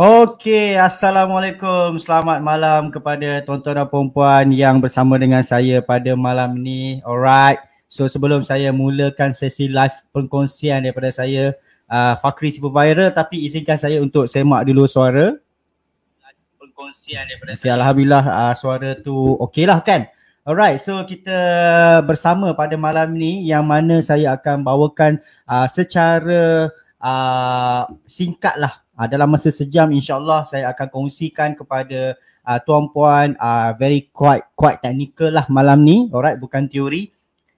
Okey, Assalamualaikum. Selamat malam kepada tuan-tuan dan puan-puan yang bersama dengan saya pada malam ni. Alright. So sebelum saya mulakan sesi live pengkongsian daripada saya, uh, Fakri Super Viral tapi izinkan saya untuk semak dulu suara. Pengkongsian daripada okay, saya. Alhamdulillah uh, suara tu okey lah kan? Alright, so kita bersama pada malam ni yang mana saya akan bawakan uh, secara uh, singkat lah uh, dalam masa sejam insyaallah saya akan kongsikan kepada uh, ah, tuan puan uh, ah, very quite quite technical lah malam ni alright bukan teori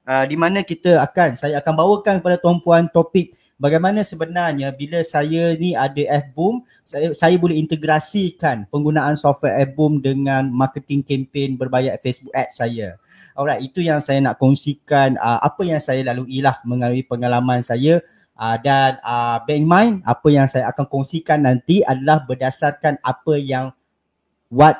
uh, di mana kita akan saya akan bawakan kepada tuan puan topik bagaimana sebenarnya bila saya ni ada F-Boom saya, saya boleh integrasikan penggunaan software F-Boom dengan marketing campaign berbayar Facebook ad saya. Alright, itu yang saya nak kongsikan uh, apa yang saya lalui lah mengalami pengalaman saya Uh, dan uh, bear in mind apa yang saya akan kongsikan nanti adalah berdasarkan apa yang what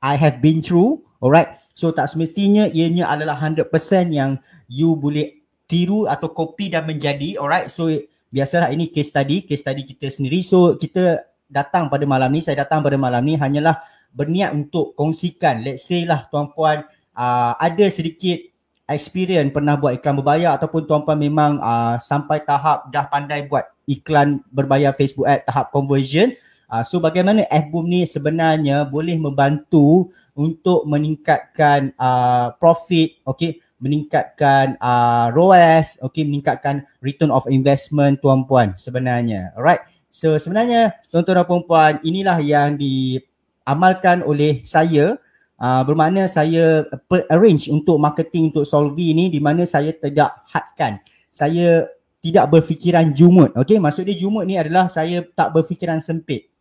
I have been through. Alright. So tak semestinya ianya adalah 100% yang you boleh tiru atau copy dan menjadi. Alright. So biasalah ini case study, case study kita sendiri. So kita datang pada malam ni, saya datang pada malam ni hanyalah berniat untuk kongsikan. Let's say lah tuan-puan uh, ada sedikit experience pernah buat iklan berbayar ataupun tuan-puan memang uh, sampai tahap dah pandai buat iklan berbayar Facebook ad tahap conversion uh, so bagaimana Fboom ni sebenarnya boleh membantu untuk meningkatkan uh, profit okay meningkatkan uh, ROAS okay meningkatkan return of investment tuan-puan sebenarnya alright so sebenarnya tuan-tuan dan puan-puan inilah yang diamalkan oleh saya Uh, bermakna saya arrange untuk marketing untuk Solvi ni di mana saya tidak hadkan. Saya tidak berfikiran jumut. Okey, maksudnya dia jumut ni adalah saya tak berfikiran sempit.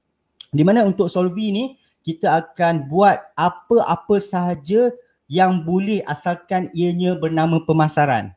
Di mana untuk Solvi ni kita akan buat apa-apa sahaja yang boleh asalkan ianya bernama pemasaran.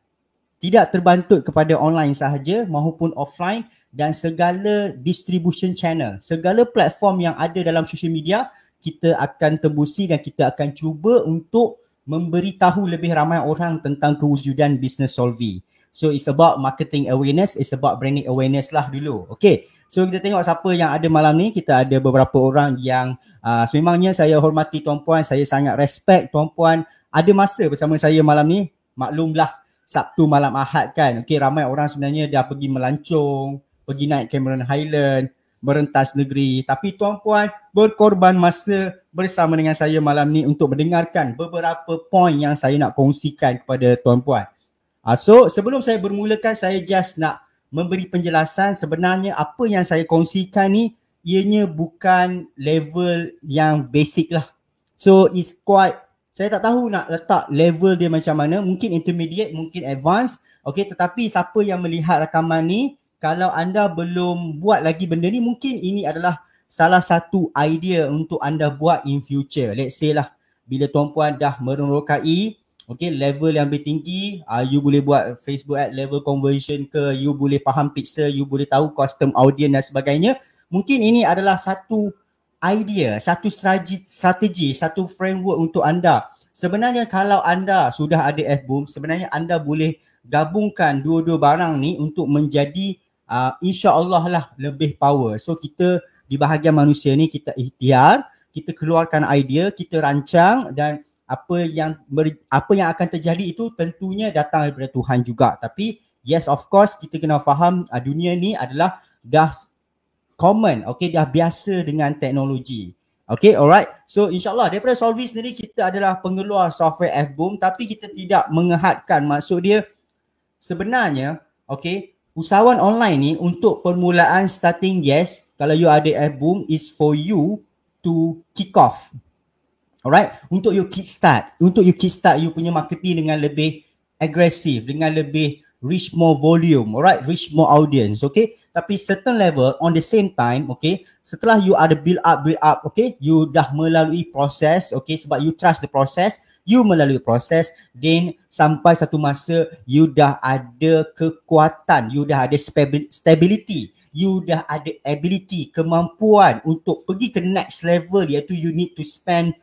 Tidak terbantut kepada online sahaja maupun offline dan segala distribution channel, segala platform yang ada dalam social media kita akan tembusi dan kita akan cuba untuk memberitahu lebih ramai orang tentang kewujudan Business Solvi. So it's about marketing awareness, it's about branding awareness lah dulu. Okay, so kita tengok siapa yang ada malam ni. Kita ada beberapa orang yang uh, ah, sememangnya saya hormati tuan-puan, saya sangat respect tuan-puan ada masa bersama saya malam ni. Maklumlah Sabtu malam Ahad kan. Okay, ramai orang sebenarnya dah pergi melancong, pergi naik Cameron Highland merentas negeri tapi tuan-puan berkorban masa bersama dengan saya malam ni untuk mendengarkan beberapa poin yang saya nak kongsikan kepada tuan-puan. Ah, so sebelum saya bermulakan saya just nak memberi penjelasan sebenarnya apa yang saya kongsikan ni ianya bukan level yang basic lah. So it's quite saya tak tahu nak letak level dia macam mana. Mungkin intermediate, mungkin advance. Okay, tetapi siapa yang melihat rakaman ni, kalau anda belum buat lagi benda ni mungkin ini adalah salah satu idea untuk anda buat in future let's say lah bila tuan puan dah merokai okay level yang lebih tinggi uh, you boleh buat facebook ad level conversion ke you boleh faham pixel you boleh tahu custom audience dan sebagainya mungkin ini adalah satu idea satu strategi strategi satu framework untuk anda sebenarnya kalau anda sudah ada fboom sebenarnya anda boleh gabungkan dua-dua barang ni untuk menjadi uh, insyaallah lah lebih power so kita di bahagian manusia ni kita ikhtiar kita keluarkan idea kita rancang dan apa yang ber, apa yang akan terjadi itu tentunya datang daripada Tuhan juga tapi yes of course kita kena faham uh, dunia ni adalah dah common Okay dah biasa dengan teknologi Okay, alright. So, insyaAllah daripada Solvi sendiri, kita adalah pengeluar software F-Boom tapi kita tidak mengehadkan maksud dia sebenarnya, okay, Usahawan online ni untuk permulaan starting yes, kalau you ada album is for you to kick off. Alright, untuk you kick start, untuk you kick start you punya marketing dengan lebih agresif, dengan lebih reach more volume, alright, reach more audience, okay. Tapi certain level, on the same time, okay, setelah you ada build up, build up, okay, you dah melalui proses, okay, sebab you trust the process, you melalui proses, then sampai satu masa, you dah ada kekuatan, you dah ada stability, you dah ada ability, kemampuan untuk pergi ke next level, iaitu you need to spend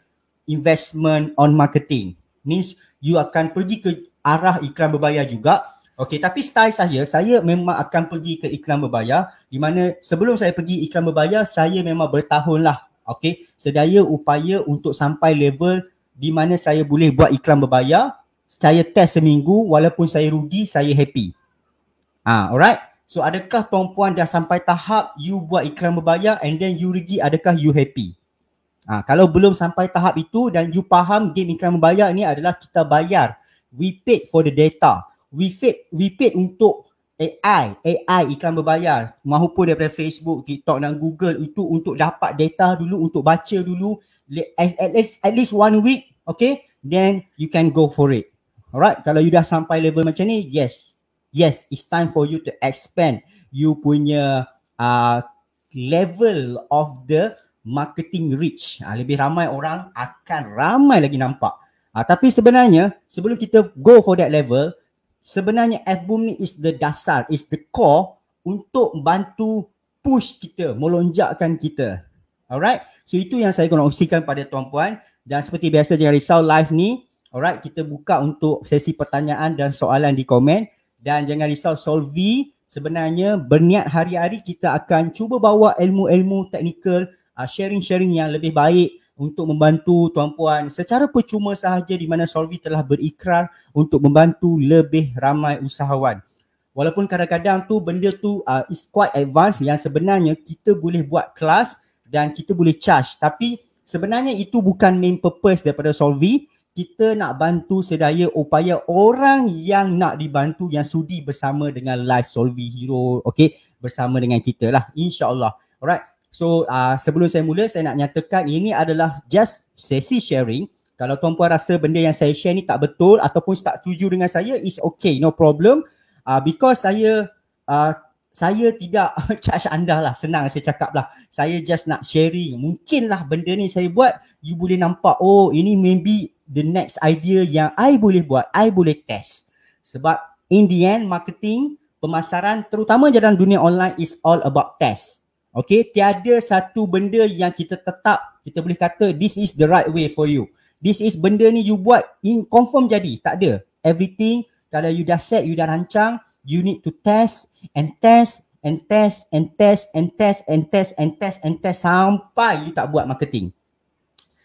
investment on marketing. Means you akan pergi ke arah iklan berbayar juga, Okey, tapi style saya, saya memang akan pergi ke iklan berbayar di mana sebelum saya pergi iklan berbayar, saya memang bertahun lah. Okey, sedaya upaya untuk sampai level di mana saya boleh buat iklan berbayar, saya test seminggu walaupun saya rugi, saya happy. Ha, alright. So adakah perempuan dah sampai tahap you buat iklan berbayar and then you rugi adakah you happy? Ha, kalau belum sampai tahap itu dan you faham game iklan berbayar ni adalah kita bayar. We paid for the data we paid we paid untuk AI, AI iklan berbayar mahupun daripada Facebook, TikTok dan Google itu untuk dapat data dulu untuk baca dulu at, at least at least one week, okay? Then you can go for it. Alright, kalau you dah sampai level macam ni, yes. Yes, it's time for you to expand you punya uh, level of the marketing reach. Uh, lebih ramai orang akan ramai lagi nampak. Uh, tapi sebenarnya sebelum kita go for that level, sebenarnya album ni is the dasar is the core untuk bantu push kita melonjakkan kita alright so itu yang saya nak usikan pada tuan-puan dan seperti biasa jangan risau live ni alright kita buka untuk sesi pertanyaan dan soalan di komen dan jangan risau solvi sebenarnya berniat hari-hari kita akan cuba bawa ilmu-ilmu teknikal ah, sharing-sharing yang lebih baik untuk membantu tuan puan secara percuma sahaja di mana Solvi telah berikrar untuk membantu lebih ramai usahawan. Walaupun kadang-kadang tu benda tu uh, is quite advanced yang sebenarnya kita boleh buat kelas dan kita boleh charge tapi sebenarnya itu bukan main purpose daripada Solvi. Kita nak bantu sedaya upaya orang yang nak dibantu yang sudi bersama dengan Live Solvi Hero okay bersama dengan kita lah insyaAllah. Alright. So uh, sebelum saya mula saya nak nyatakan ini adalah just sesi sharing kalau tuan-puan rasa benda yang saya share ni tak betul ataupun tak setuju dengan saya is okay no problem uh, because saya uh, saya tidak charge anda lah senang saya cakap lah saya just nak sharing mungkin lah benda ni saya buat you boleh nampak oh ini maybe the next idea yang I boleh buat I boleh test sebab in the end marketing pemasaran terutama jalan dunia online is all about test Okay, tiada satu benda yang kita tetap, kita boleh kata this is the right way for you. This is benda ni you buat in confirm jadi. Tak ada. Everything, kalau you dah set, you dah rancang, you need to test and test and test and test and test and test and test and test sampai you tak buat marketing.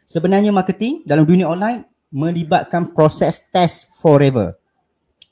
Sebenarnya marketing dalam dunia online melibatkan proses test forever.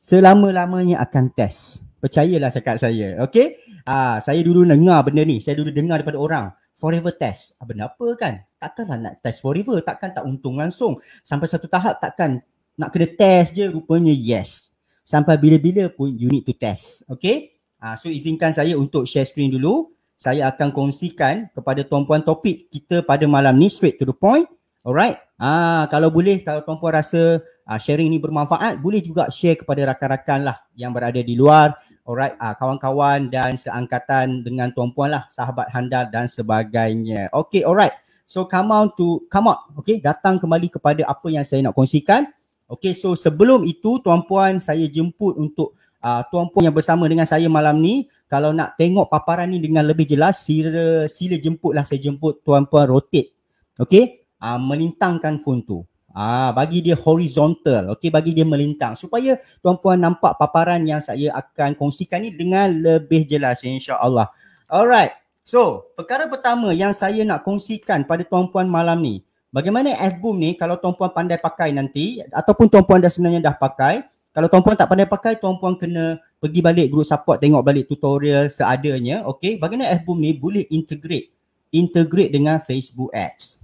Selama-lamanya akan test. Percayalah cakap saya. Okay. Ah, saya dulu dengar benda ni. Saya dulu dengar daripada orang. Forever test. Ah, benda apa kan? Takkanlah nak test forever. Takkan tak untung langsung. Sampai satu tahap takkan nak kena test je. Rupanya yes. Sampai bila-bila pun you need to test. Okay? Ah, so izinkan saya untuk share screen dulu. Saya akan kongsikan kepada tuan tuan topik kita pada malam ni straight to the point. Alright? Ah, kalau boleh, kalau tuan tuan rasa ah, sharing ni bermanfaat, boleh juga share kepada rakan-rakan lah yang berada di luar. Alright, uh, kawan-kawan dan seangkatan dengan tuan-puan lah, sahabat handal dan sebagainya. Okay, alright. So come on to, come on. Okay, datang kembali kepada apa yang saya nak kongsikan. Okay, so sebelum itu tuan-puan saya jemput untuk uh, ah, tuan-puan yang bersama dengan saya malam ni. Kalau nak tengok paparan ni dengan lebih jelas, sila, sila jemputlah saya jemput tuan-puan rotate. Okay, uh, ah, melintangkan phone tu. Ah, bagi dia horizontal, okay, bagi dia melintang supaya tuan-puan nampak paparan yang saya akan kongsikan ni dengan lebih jelas insyaAllah. Alright, so perkara pertama yang saya nak kongsikan pada tuan-puan malam ni, bagaimana F-boom ni kalau tuan-puan pandai pakai nanti ataupun tuan-puan dah sebenarnya dah pakai, kalau tuan-puan tak pandai pakai, tuan-puan kena pergi balik group support tengok balik tutorial seadanya, okay. Bagaimana F-boom ni boleh integrate integrate dengan Facebook Ads.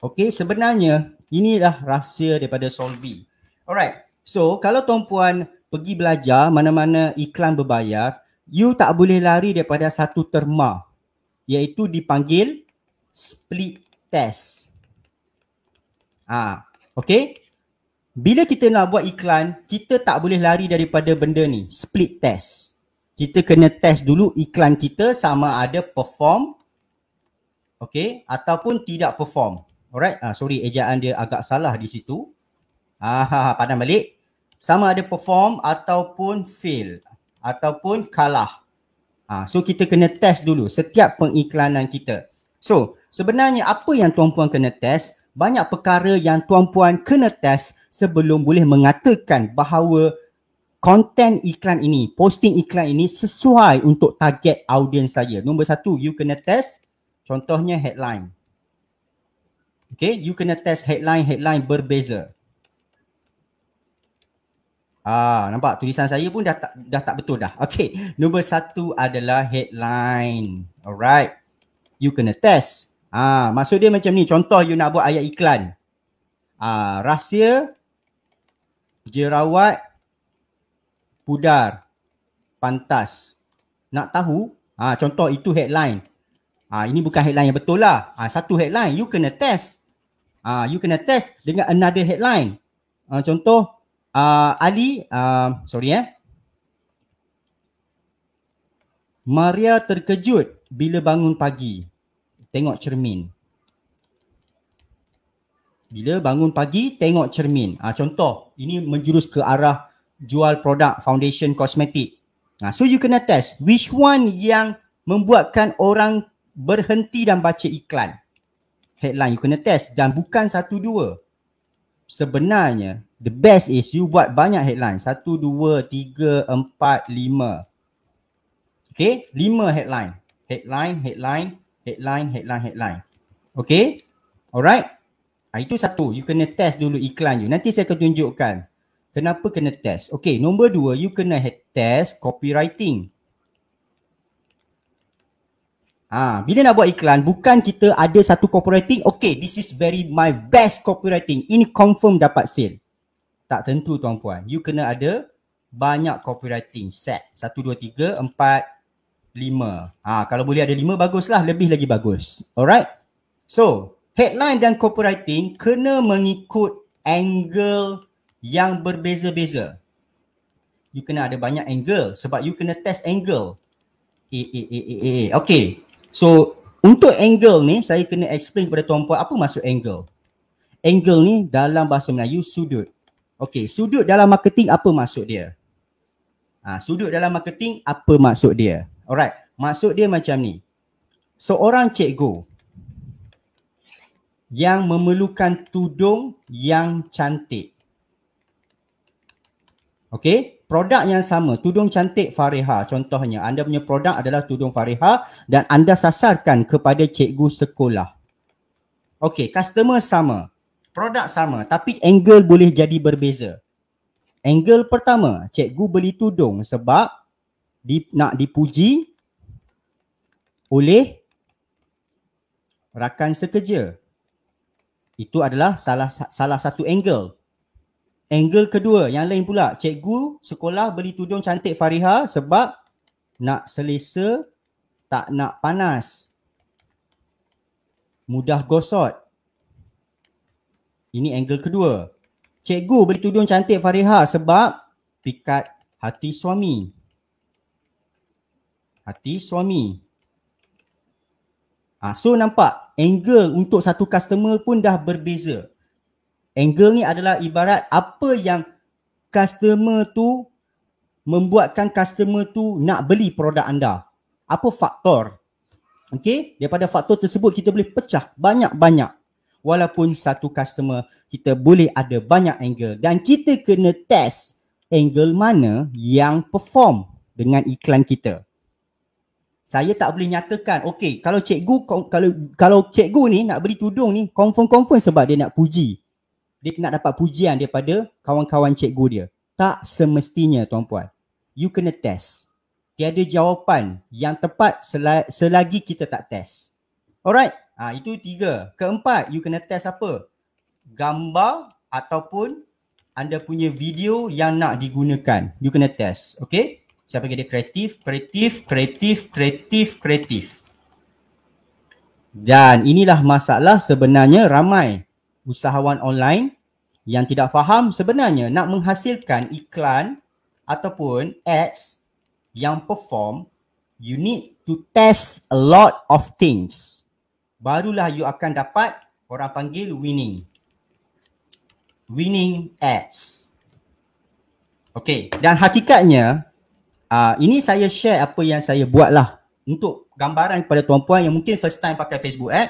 Okey, sebenarnya inilah rahsia daripada Solvi. Alright, so kalau tuan puan pergi belajar mana-mana iklan berbayar, you tak boleh lari daripada satu terma iaitu dipanggil split test. Ah, ha, okay. Bila kita nak buat iklan, kita tak boleh lari daripada benda ni, split test. Kita kena test dulu iklan kita sama ada perform okey, ataupun tidak perform. Alright, uh, sorry ejaan dia agak salah di situ. Ah, uh, balik. Sama ada perform ataupun fail ataupun kalah. uh, so kita kena test dulu setiap pengiklanan kita. So, sebenarnya apa yang tuan-puan kena test? Banyak perkara yang tuan-puan kena test sebelum boleh mengatakan bahawa konten iklan ini, posting iklan ini sesuai untuk target audiens saya. Nombor satu, you kena test contohnya headline. Okay, you kena test headline-headline berbeza. Ah, nampak tulisan saya pun dah tak, dah tak betul dah. Okay, nombor satu adalah headline. Alright, you kena test. Ah, maksud dia macam ni. Contoh you nak buat ayat iklan. Ah, rahsia jerawat pudar pantas. Nak tahu? Ah, contoh itu headline. Ah, ini bukan headline yang betul lah. Ah, satu headline you kena test uh, you kena test dengan another headline uh, contoh uh, Ali uh, sorry eh Maria terkejut bila bangun pagi tengok cermin bila bangun pagi tengok cermin uh, contoh ini menjurus ke arah jual produk foundation kosmetik uh, so you kena test which one yang membuatkan orang berhenti dan baca iklan headline you kena test dan bukan satu dua sebenarnya the best is you buat banyak headline satu dua tiga empat lima okay lima headline headline headline headline headline headline okay alright ha, itu satu you kena test dulu iklan you nanti saya akan tunjukkan kenapa kena test okay nombor dua you kena test copywriting Ha, bila nak buat iklan, bukan kita ada satu copywriting, okay, this is very my best copywriting. Ini confirm dapat sale. Tak tentu tuan puan. You kena ada banyak copywriting set. Satu, dua, tiga, empat, lima. Ha, kalau boleh ada lima, baguslah. Lebih lagi bagus. Alright? So, headline dan copywriting kena mengikut angle yang berbeza-beza. You kena ada banyak angle sebab you kena test angle. Eh, eh, eh, eh, eh. eh. Okay, So untuk angle ni saya kena explain kepada tuan-puan apa maksud angle. Angle ni dalam bahasa Melayu sudut. Okay sudut dalam marketing apa maksud dia? Ha, sudut dalam marketing apa maksud dia? Alright maksud dia macam ni. Seorang cikgu yang memerlukan tudung yang cantik. Okay produk yang sama tudung cantik Fariha contohnya anda punya produk adalah tudung Fariha dan anda sasarkan kepada cikgu sekolah okey customer sama produk sama tapi angle boleh jadi berbeza angle pertama cikgu beli tudung sebab di, nak dipuji oleh rakan sekerja itu adalah salah salah satu angle Angle kedua, yang lain pula, cikgu sekolah beli tudung cantik Fariha sebab nak selesa, tak nak panas. Mudah gosot. Ini angle kedua. Cikgu beli tudung cantik Fariha sebab pikat hati suami. Hati suami. Ha, so nampak angle untuk satu customer pun dah berbeza angle ni adalah ibarat apa yang customer tu membuatkan customer tu nak beli produk anda. Apa faktor? Okey, daripada faktor tersebut kita boleh pecah banyak-banyak. Walaupun satu customer kita boleh ada banyak angle dan kita kena test angle mana yang perform dengan iklan kita. Saya tak boleh nyatakan, okey, kalau cikgu kalau kalau cikgu ni nak beri tudung ni confirm-confirm sebab dia nak puji dia nak dapat pujian daripada kawan-kawan cikgu dia. Tak semestinya tuan-puan. You kena test. Tiada jawapan yang tepat selagi kita tak test. Alright. Ha, itu tiga. Keempat, you kena test apa? Gambar ataupun anda punya video yang nak digunakan. You kena test. Okay. Siapa kira kreatif, kreatif, kreatif, kreatif, kreatif. Dan inilah masalah sebenarnya ramai usahawan online yang tidak faham sebenarnya nak menghasilkan iklan ataupun ads yang perform you need to test a lot of things barulah you akan dapat orang panggil winning winning ads okay dan hakikatnya uh, ini saya share apa yang saya buatlah untuk gambaran kepada tuan-puan yang mungkin first time pakai Facebook ad eh?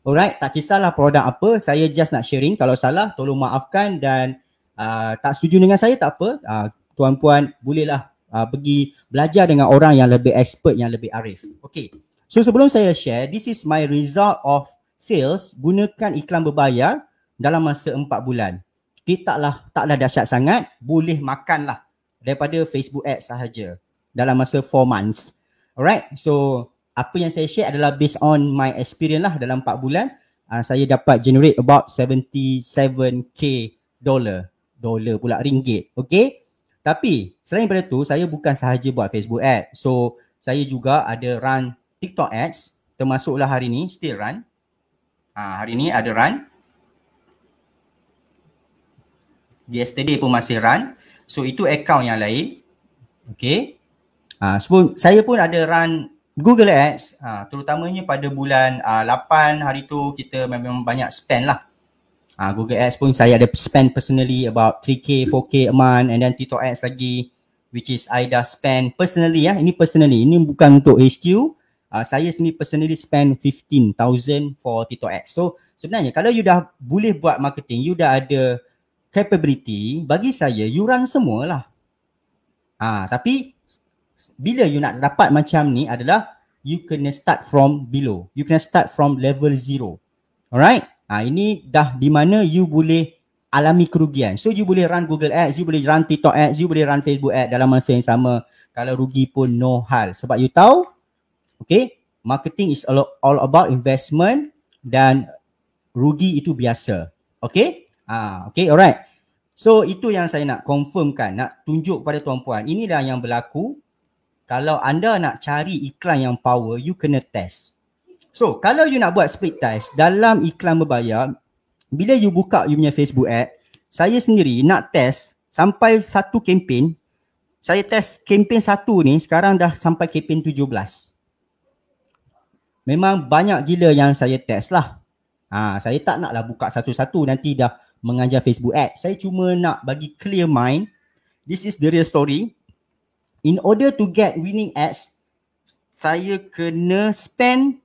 Alright, tak kisahlah produk apa, saya just nak sharing. Kalau salah, tolong maafkan dan uh, tak setuju dengan saya, tak apa. Uh, tuan-puan, bolehlah uh, pergi belajar dengan orang yang lebih expert, yang lebih arif. Okay, so sebelum saya share, this is my result of sales gunakan iklan berbayar dalam masa empat bulan. Okay, taklah, taklah dahsyat sangat, boleh makanlah daripada Facebook ads sahaja dalam masa four months. Alright, so apa yang saya share adalah based on my experience lah dalam 4 bulan uh, saya dapat generate about 77k dollar dollar pula ringgit okey tapi selain daripada tu saya bukan sahaja buat Facebook ad so saya juga ada run TikTok ads termasuklah hari ni still run ha, hari ni ada run yesterday pun masih run so itu account yang lain okey ha, ah, so, saya pun ada run Google Ads uh, terutamanya pada bulan uh, ah, 8 hari tu kita memang banyak spend lah. Uh, Google Ads pun saya ada spend personally about 3K, 4K a month and then TikTok Ads lagi which is I dah spend personally ya. Ini personally. Ini bukan untuk HQ. Uh, saya sendiri personally spend 15,000 for TikTok ads. So sebenarnya kalau you dah boleh buat marketing, you dah ada capability, bagi saya you run semualah. Ha, tapi bila you nak dapat macam ni adalah you can start from below. You can start from level zero. Alright? Ha, ini dah di mana you boleh alami kerugian. So you boleh run Google Ads, you boleh run TikTok Ads, you boleh run Facebook Ads dalam masa yang sama. Kalau rugi pun no hal. Sebab you tahu, okay, marketing is all about investment dan rugi itu biasa. Okay? Ha, okay, alright. So itu yang saya nak confirmkan, nak tunjuk kepada tuan-puan. Inilah yang berlaku kalau anda nak cari iklan yang power, you kena test. So, kalau you nak buat split test dalam iklan berbayar, bila you buka you punya Facebook ad, saya sendiri nak test sampai satu kempen, saya test kempen satu ni sekarang dah sampai kempen belas. Memang banyak gila yang saya test lah. Ha, saya tak nak lah buka satu-satu nanti dah mengajar Facebook ad. Saya cuma nak bagi clear mind. This is the real story. In order to get winning ads, saya kena spend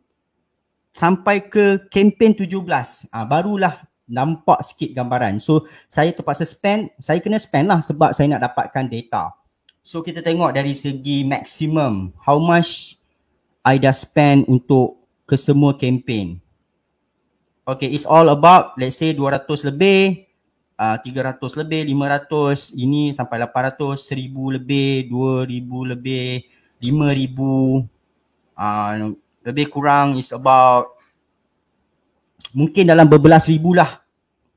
sampai ke campaign 17. Ah barulah nampak sikit gambaran. So saya terpaksa spend, saya kena spend lah sebab saya nak dapatkan data. So kita tengok dari segi maximum how much I dah spend untuk kesemua campaign. Okay, it's all about let's say 200 lebih, uh, ah, 300 lebih, 500, ini sampai 800, 1000 lebih, 2000 lebih, 5000 uh, ah, lebih kurang is about mungkin dalam berbelas ribu lah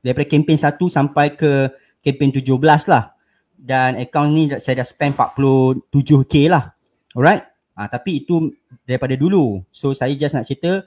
daripada kempen satu sampai ke kempen 17 lah dan account ni saya dah spend 47k lah alright Ah tapi itu daripada dulu so saya just nak cerita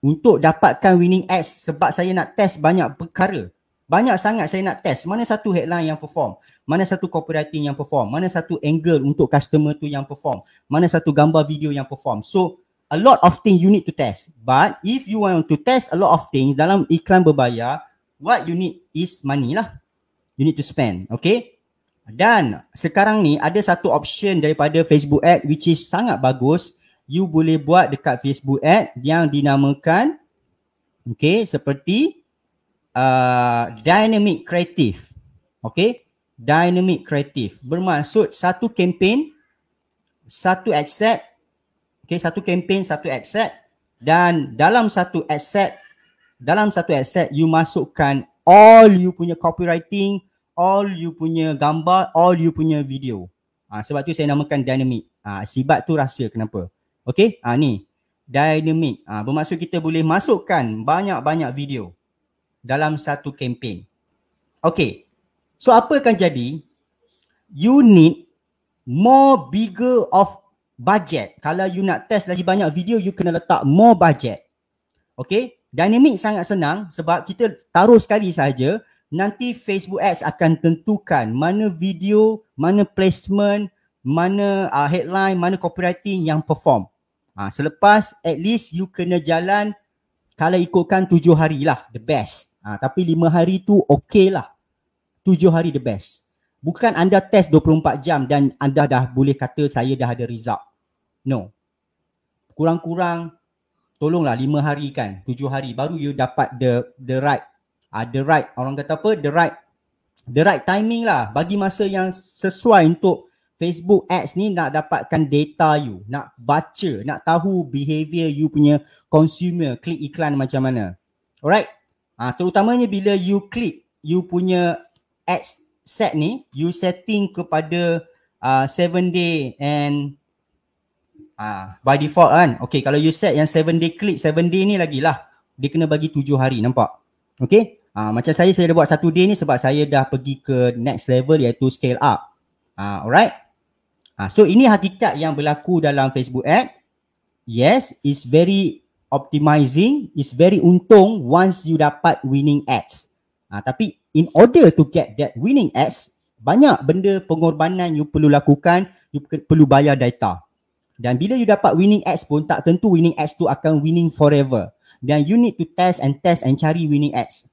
untuk dapatkan winning ads sebab saya nak test banyak perkara banyak sangat saya nak test mana satu headline yang perform, mana satu copywriting yang perform, mana satu angle untuk customer tu yang perform, mana satu gambar video yang perform. So a lot of things you need to test. But if you want to test a lot of things dalam iklan berbayar, what you need is money lah. You need to spend, okay? Dan sekarang ni ada satu option daripada Facebook ad which is sangat bagus. You boleh buat dekat Facebook ad yang dinamakan, okay, seperti Uh, dynamic creative. Okay. Dynamic creative. Bermaksud satu kempen, satu asset. Okay. Satu kempen, satu asset. Dan dalam satu asset, dalam satu asset, you masukkan all you punya copywriting, all you punya gambar, all you punya video. Ha, sebab tu saya namakan dynamic. Ha, sibat tu rahsia kenapa. Okay. Ha, ni. Dynamic. Ha, bermaksud kita boleh masukkan banyak-banyak video dalam satu kempen. Okay. So apa akan jadi? You need more bigger of budget. Kalau you nak test lagi banyak video, you kena letak more budget. Okay. Dynamic sangat senang sebab kita taruh sekali saja. Nanti Facebook Ads akan tentukan mana video, mana placement, mana uh, headline, mana copywriting yang perform. Ha, selepas at least you kena jalan kalau ikutkan tujuh hari lah the best. Ha, tapi lima hari tu okey lah. Tujuh hari the best. Bukan anda test 24 jam dan anda dah boleh kata saya dah ada result. No. Kurang-kurang tolonglah lima hari kan, tujuh hari baru you dapat the the right uh, the right orang kata apa the right the right timing lah bagi masa yang sesuai untuk Facebook ads ni nak dapatkan data you, nak baca, nak tahu behavior you punya consumer klik iklan macam mana. Alright? Ha, terutamanya bila you click you punya ad set ni, you setting kepada 7 uh, day and uh, by default kan. Okay kalau you set yang seven day click, seven day ni lagi lah. Dia kena bagi tujuh hari nampak? Okay. Ha, macam saya, saya dah buat satu day ni sebab saya dah pergi ke next level iaitu scale up. Ha, alright. Ha, so ini hakikat yang berlaku dalam Facebook ad. Yes, it's very optimizing is very untung once you dapat winning ads. Ha, tapi in order to get that winning ads, banyak benda pengorbanan you perlu lakukan, you perlu bayar data. Dan bila you dapat winning ads pun tak tentu winning ads tu akan winning forever. Then you need to test and test and cari winning ads.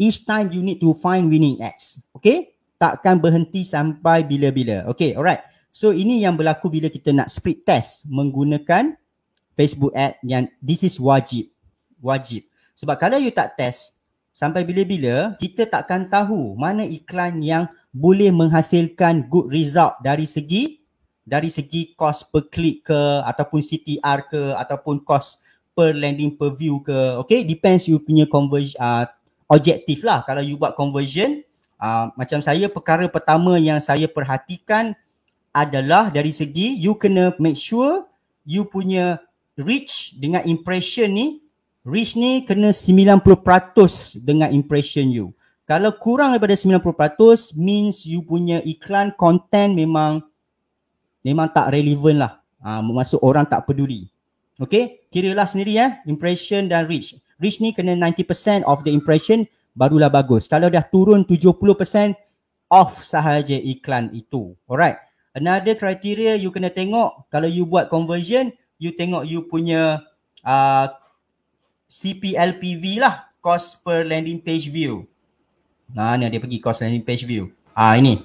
Each time you need to find winning ads. Okay? Takkan berhenti sampai bila-bila. Okay, alright. So ini yang berlaku bila kita nak split test menggunakan Facebook ad yang this is wajib. Wajib. Sebab kalau you tak test sampai bila-bila kita takkan tahu mana iklan yang boleh menghasilkan good result dari segi dari segi cost per click ke ataupun CTR ke ataupun cost per landing per view ke okay depends you punya conversion uh, objektif lah kalau you buat conversion uh, macam saya perkara pertama yang saya perhatikan adalah dari segi you kena make sure you punya reach dengan impression ni reach ni kena 90% dengan impression you kalau kurang daripada 90% means you punya iklan content memang memang tak relevant lah uh, maksud orang tak peduli Okay, kira lah sendiri eh, impression dan reach. Reach ni kena 90% of the impression barulah bagus. Kalau dah turun 70% off sahaja iklan itu. Alright. Another criteria you kena tengok kalau you buat conversion you tengok you punya uh, CPLPV lah cost per landing page view. Mana dia pergi cost landing page view? Ah ini.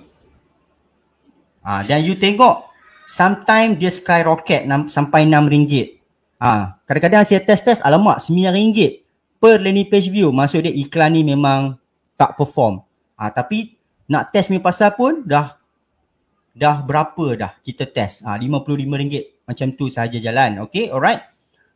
Ah dan you tengok sometimes dia skyrocket 6, sampai RM6. Ah kadang-kadang saya test-test alamak RM9 per landing page view. Maksud dia iklan ni memang tak perform. Ah tapi nak test ni pasal pun dah dah berapa dah kita test. Ah RM55 macam tu saja jalan. Okay, alright.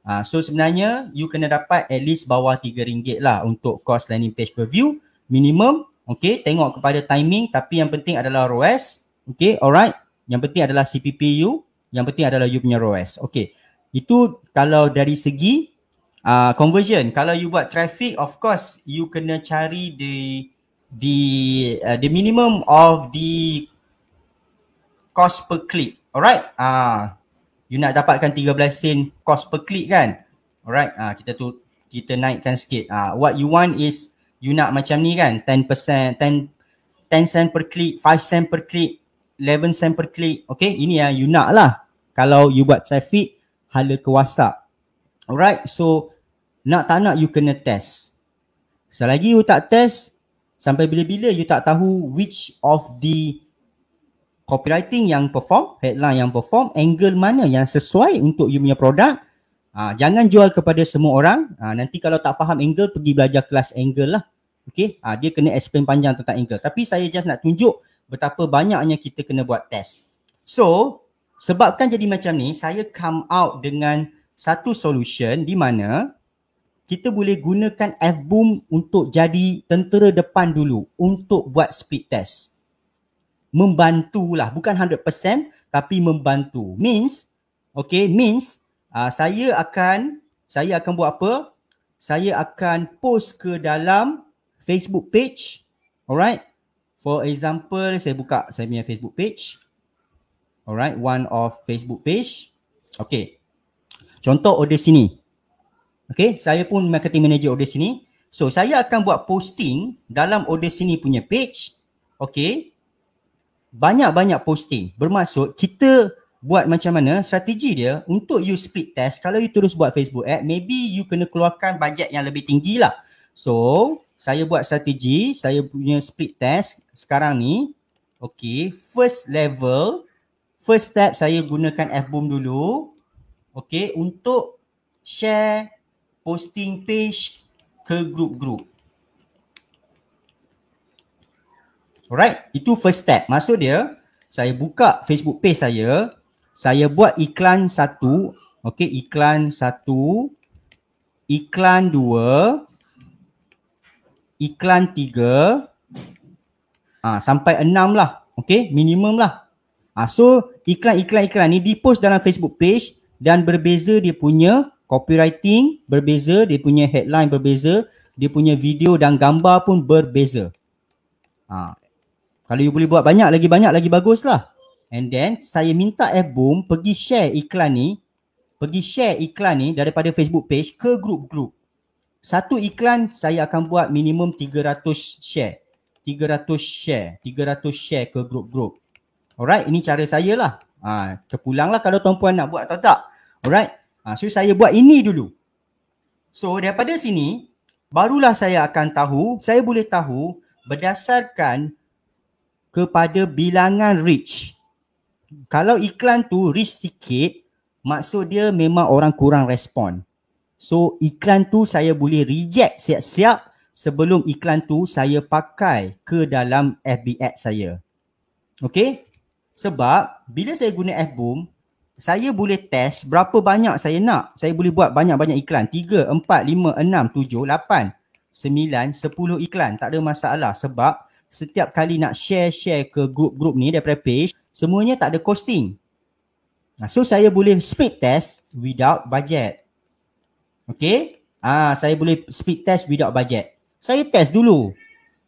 Uh, so sebenarnya you kena dapat at least bawah RM3 lah untuk cost landing page per view minimum. Okay, tengok kepada timing tapi yang penting adalah ROAS. Okay, alright. Yang penting adalah CPP Yang penting adalah you punya ROAS. Okay. Itu kalau dari segi uh, conversion. Kalau you buat traffic, of course you kena cari the the uh, the minimum of the cost per click. Alright. Ah, uh, you nak dapatkan 13 sen cost per click kan alright uh, kita tu kita naikkan sikit uh, what you want is you nak macam ni kan 10% 10 10 sen per click 5 sen per click 11 sen per click okay ini yang you nak lah kalau you buat traffic hala ke whatsapp alright so nak tak nak you kena test selagi you tak test sampai bila-bila you tak tahu which of the copywriting yang perform, headline yang perform, angle mana yang sesuai untuk you punya produk. Ha, ah, jangan jual kepada semua orang. Ha, nanti kalau tak faham angle, pergi belajar kelas angle lah. Okay, ha, ah, dia kena explain panjang tentang angle. Tapi saya just nak tunjuk betapa banyaknya kita kena buat test. So, sebabkan jadi macam ni, saya come out dengan satu solution di mana kita boleh gunakan F-Boom untuk jadi tentera depan dulu untuk buat speed test membantulah bukan 100% tapi membantu means okay means uh, saya akan saya akan buat apa saya akan post ke dalam Facebook page alright for example saya buka saya punya Facebook page alright one of Facebook page okay contoh order sini okay saya pun marketing manager order sini so saya akan buat posting dalam order sini punya page okay banyak-banyak posting bermaksud kita buat macam mana strategi dia untuk you speed test kalau you terus buat Facebook ad maybe you kena keluarkan bajet yang lebih tinggi lah so saya buat strategi saya punya speed test sekarang ni okay first level first step saya gunakan fboom dulu okay untuk share posting page ke group-group Alright, itu first step. Maksud dia, saya buka Facebook page saya, saya buat iklan satu, okay, iklan satu, iklan dua, iklan tiga, ha, sampai enam lah, okay, minimum lah. Ah ha, so iklan-iklan-iklan ni dipost dalam Facebook page dan berbeza dia punya copywriting, berbeza dia punya headline berbeza, dia punya video dan gambar pun berbeza. Ha. Kalau you boleh buat banyak lagi banyak lagi baguslah. And then saya minta eh Fboom pergi share iklan ni, pergi share iklan ni daripada Facebook page ke grup-grup. Satu iklan saya akan buat minimum 300 share. 300 share, 300 share ke grup-grup. Alright, ini cara saya lah. Ha, lah kalau tuan puan nak buat atau tak. Alright. Ha, so saya buat ini dulu. So daripada sini barulah saya akan tahu, saya boleh tahu berdasarkan kepada bilangan rich. Kalau iklan tu rich sikit, maksud dia memang orang kurang respon. So iklan tu saya boleh reject siap-siap sebelum iklan tu saya pakai ke dalam FB ad saya. Okay? Sebab bila saya guna FBOOM, saya boleh test berapa banyak saya nak. Saya boleh buat banyak-banyak iklan. 3, 4, 5, 6, 7, 8, 9, 10 iklan. Tak ada masalah sebab setiap kali nak share-share ke grup-grup ni daripada page, semuanya tak ada costing. So saya boleh speed test without budget. Okay? Ah, saya boleh speed test without budget. Saya test dulu.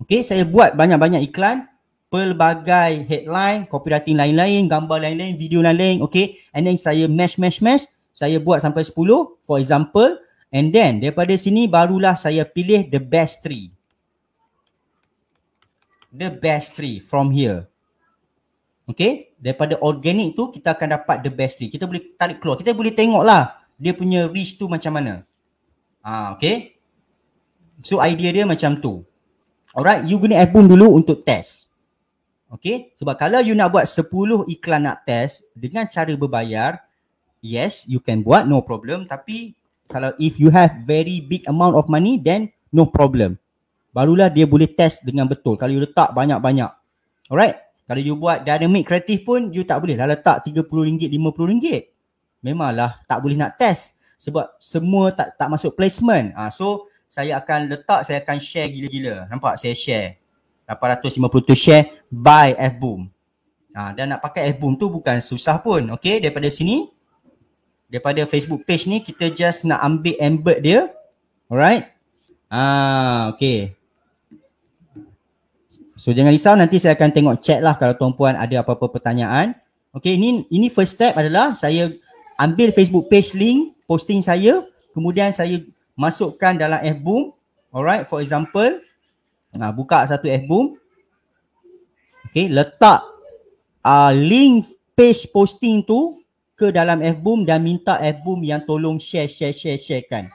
Okay, saya buat banyak-banyak iklan, pelbagai headline, copywriting lain-lain, gambar lain-lain, video lain-lain. Okay, and then saya mash mash mash, Saya buat sampai 10, for example. And then, daripada sini barulah saya pilih the best three the best tree from here. Okay, daripada organic tu kita akan dapat the best tree. Kita boleh tarik keluar. Kita boleh tengok lah dia punya reach tu macam mana. ha, okay. So idea dia macam tu. Alright, you guna album dulu untuk test. Okay, sebab kalau you nak buat 10 iklan nak test dengan cara berbayar, yes, you can buat, no problem. Tapi kalau if you have very big amount of money, then no problem barulah dia boleh test dengan betul kalau you letak banyak-banyak alright kalau you buat dynamic kreatif pun you tak boleh lah letak RM30 RM50 memanglah tak boleh nak test sebab semua tak tak masuk placement ha, so saya akan letak saya akan share gila-gila nampak saya share 850 share by F Boom. ha, dan nak pakai F Boom tu bukan susah pun ok daripada sini daripada Facebook page ni kita just nak ambil embed dia alright Ah, okay. So jangan risau nanti saya akan tengok chat lah kalau tuan-puan ada apa-apa pertanyaan. Okay ini, ini first step adalah saya ambil Facebook page link posting saya kemudian saya masukkan dalam Fboom. Alright for example nah, buka satu Fboom. Okay letak uh, link page posting tu ke dalam Fboom dan minta Fboom yang tolong share share share sharekan.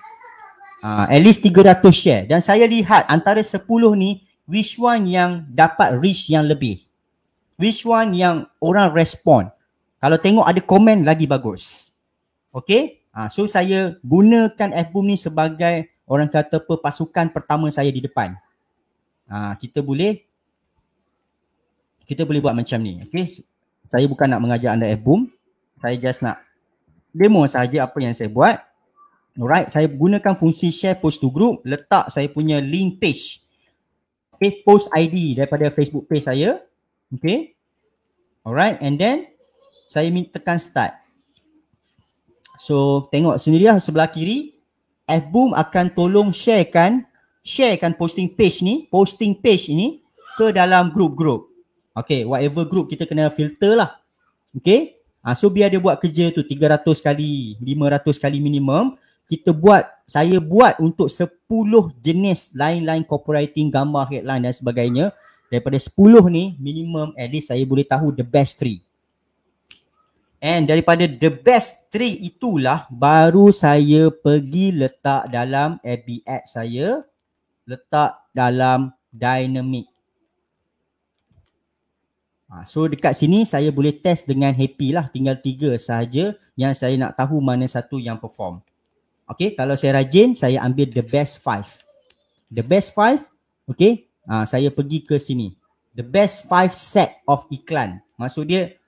Uh, at least 300 share dan saya lihat antara 10 ni which one yang dapat reach yang lebih which one yang orang respon kalau tengok ada komen lagi bagus okay ha, ah, so saya gunakan album ni sebagai orang kata apa pasukan pertama saya di depan ha, kita boleh kita boleh buat macam ni okay saya bukan nak mengajar anda album saya just nak demo saja apa yang saya buat Alright, saya gunakan fungsi share post to group, letak saya punya link page okay, post ID daripada Facebook page saya. Okay. Alright. And then saya tekan start. So tengok sendirilah sebelah kiri. Fboom akan tolong sharekan sharekan posting page ni, posting page ini ke dalam group-group. Okay, whatever group kita kena filter lah. Okay, ha, so biar dia buat kerja tu 300 kali, 500 kali minimum kita buat saya buat untuk 10 jenis lain-lain copywriting gambar headline dan sebagainya daripada 10 ni minimum at least saya boleh tahu the best three and daripada the best three itulah baru saya pergi letak dalam ABX saya letak dalam dynamic ha, So dekat sini saya boleh test dengan happy lah tinggal tiga saja yang saya nak tahu mana satu yang perform. Okay, kalau saya rajin, saya ambil the best five. The best five, okay, uh, saya pergi ke sini. The best five set of iklan. Maksud dia,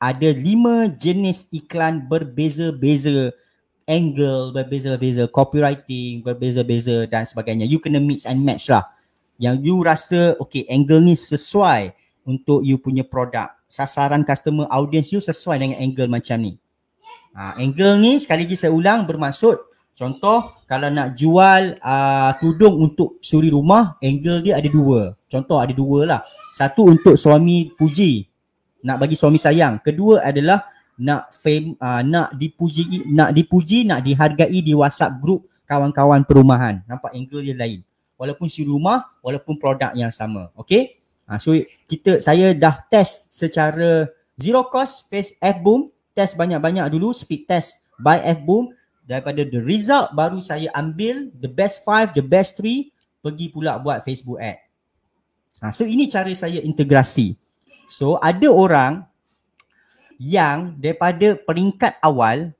ada lima jenis iklan berbeza-beza angle, berbeza-beza copywriting, berbeza-beza dan sebagainya. You kena mix and match lah. Yang you rasa, okay, angle ni sesuai untuk you punya produk. Sasaran customer audience you sesuai dengan angle macam ni. Ha, angle ni sekali lagi saya ulang bermaksud Contoh kalau nak jual uh, tudung untuk suri rumah angle dia ada dua. Contoh ada dua lah. Satu untuk suami puji nak bagi suami sayang. Kedua adalah nak fame uh, ah, nak dipuji nak dipuji nak dihargai di WhatsApp group kawan-kawan perumahan. Nampak angle dia lain. Walaupun suri rumah, walaupun produk yang sama. Okay? Uh, ah, so kita saya dah test secara zero cost face F boom, test banyak-banyak dulu speed test by F boom daripada the result baru saya ambil the best five, the best three pergi pula buat Facebook ad. Ha, so ini cara saya integrasi. So ada orang yang daripada peringkat awal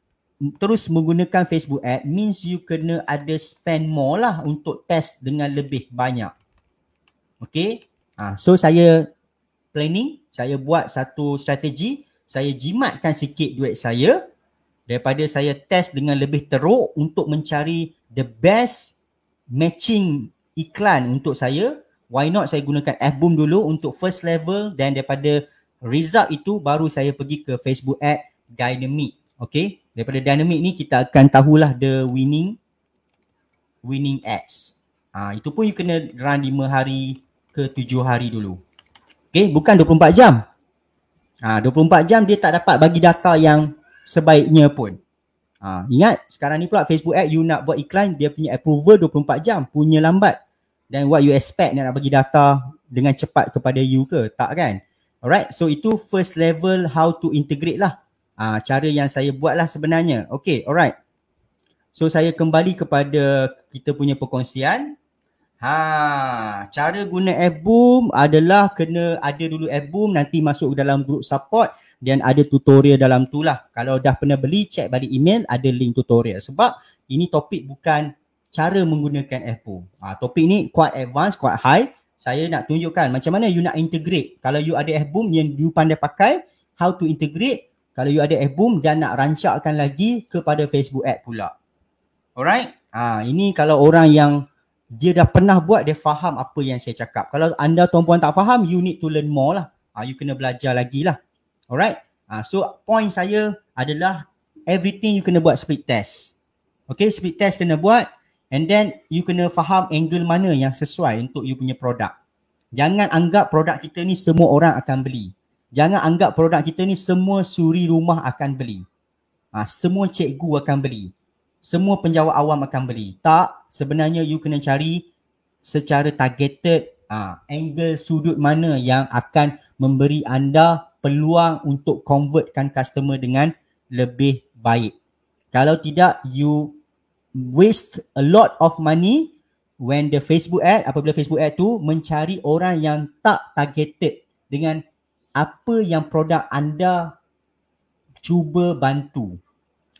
terus menggunakan Facebook ad means you kena ada spend more lah untuk test dengan lebih banyak. Okay. Ha, so saya planning, saya buat satu strategi, saya jimatkan sikit duit saya daripada saya test dengan lebih teruk untuk mencari the best matching iklan untuk saya why not saya gunakan Fboom dulu untuk first level dan daripada result itu baru saya pergi ke Facebook ad dynamic okay daripada dynamic ni kita akan tahulah the winning winning ads ha, itu pun you kena run 5 hari ke 7 hari dulu okay bukan 24 jam ha, 24 jam dia tak dapat bagi data yang sebaiknya pun. Ha, ingat sekarang ni pula Facebook ad you nak buat iklan dia punya approval 24 jam punya lambat. dan what you expect nak bagi data dengan cepat kepada you ke? Tak kan? Alright so itu first level how to integrate lah. Ha, cara yang saya buat lah sebenarnya. Okay alright. So saya kembali kepada kita punya perkongsian. Ha, cara guna album adalah kena ada dulu album nanti masuk dalam group support dan ada tutorial dalam tu lah. Kalau dah pernah beli, check balik email ada link tutorial. Sebab ini topik bukan cara menggunakan album. Ha, topik ni quite advance quite high. Saya nak tunjukkan macam mana you nak integrate. Kalau you ada album yang you pandai pakai, how to integrate. Kalau you ada album dan nak rancakkan lagi kepada Facebook ad pula. Alright? Ha, ini kalau orang yang dia dah pernah buat dia faham apa yang saya cakap kalau anda tuan-puan tak faham you need to learn more lah uh, you kena belajar lagi lah alright uh, so point saya adalah everything you kena buat speed test okay speed test kena buat and then you kena faham angle mana yang sesuai untuk you punya produk jangan anggap produk kita ni semua orang akan beli jangan anggap produk kita ni semua suri rumah akan beli uh, semua cikgu akan beli semua penjawa awam akan beli. Tak, sebenarnya you kena cari secara targeted uh, angle sudut mana yang akan memberi anda peluang untuk convertkan customer dengan lebih baik. Kalau tidak, you waste a lot of money when the Facebook ad, apabila Facebook ad tu mencari orang yang tak targeted dengan apa yang produk anda cuba bantu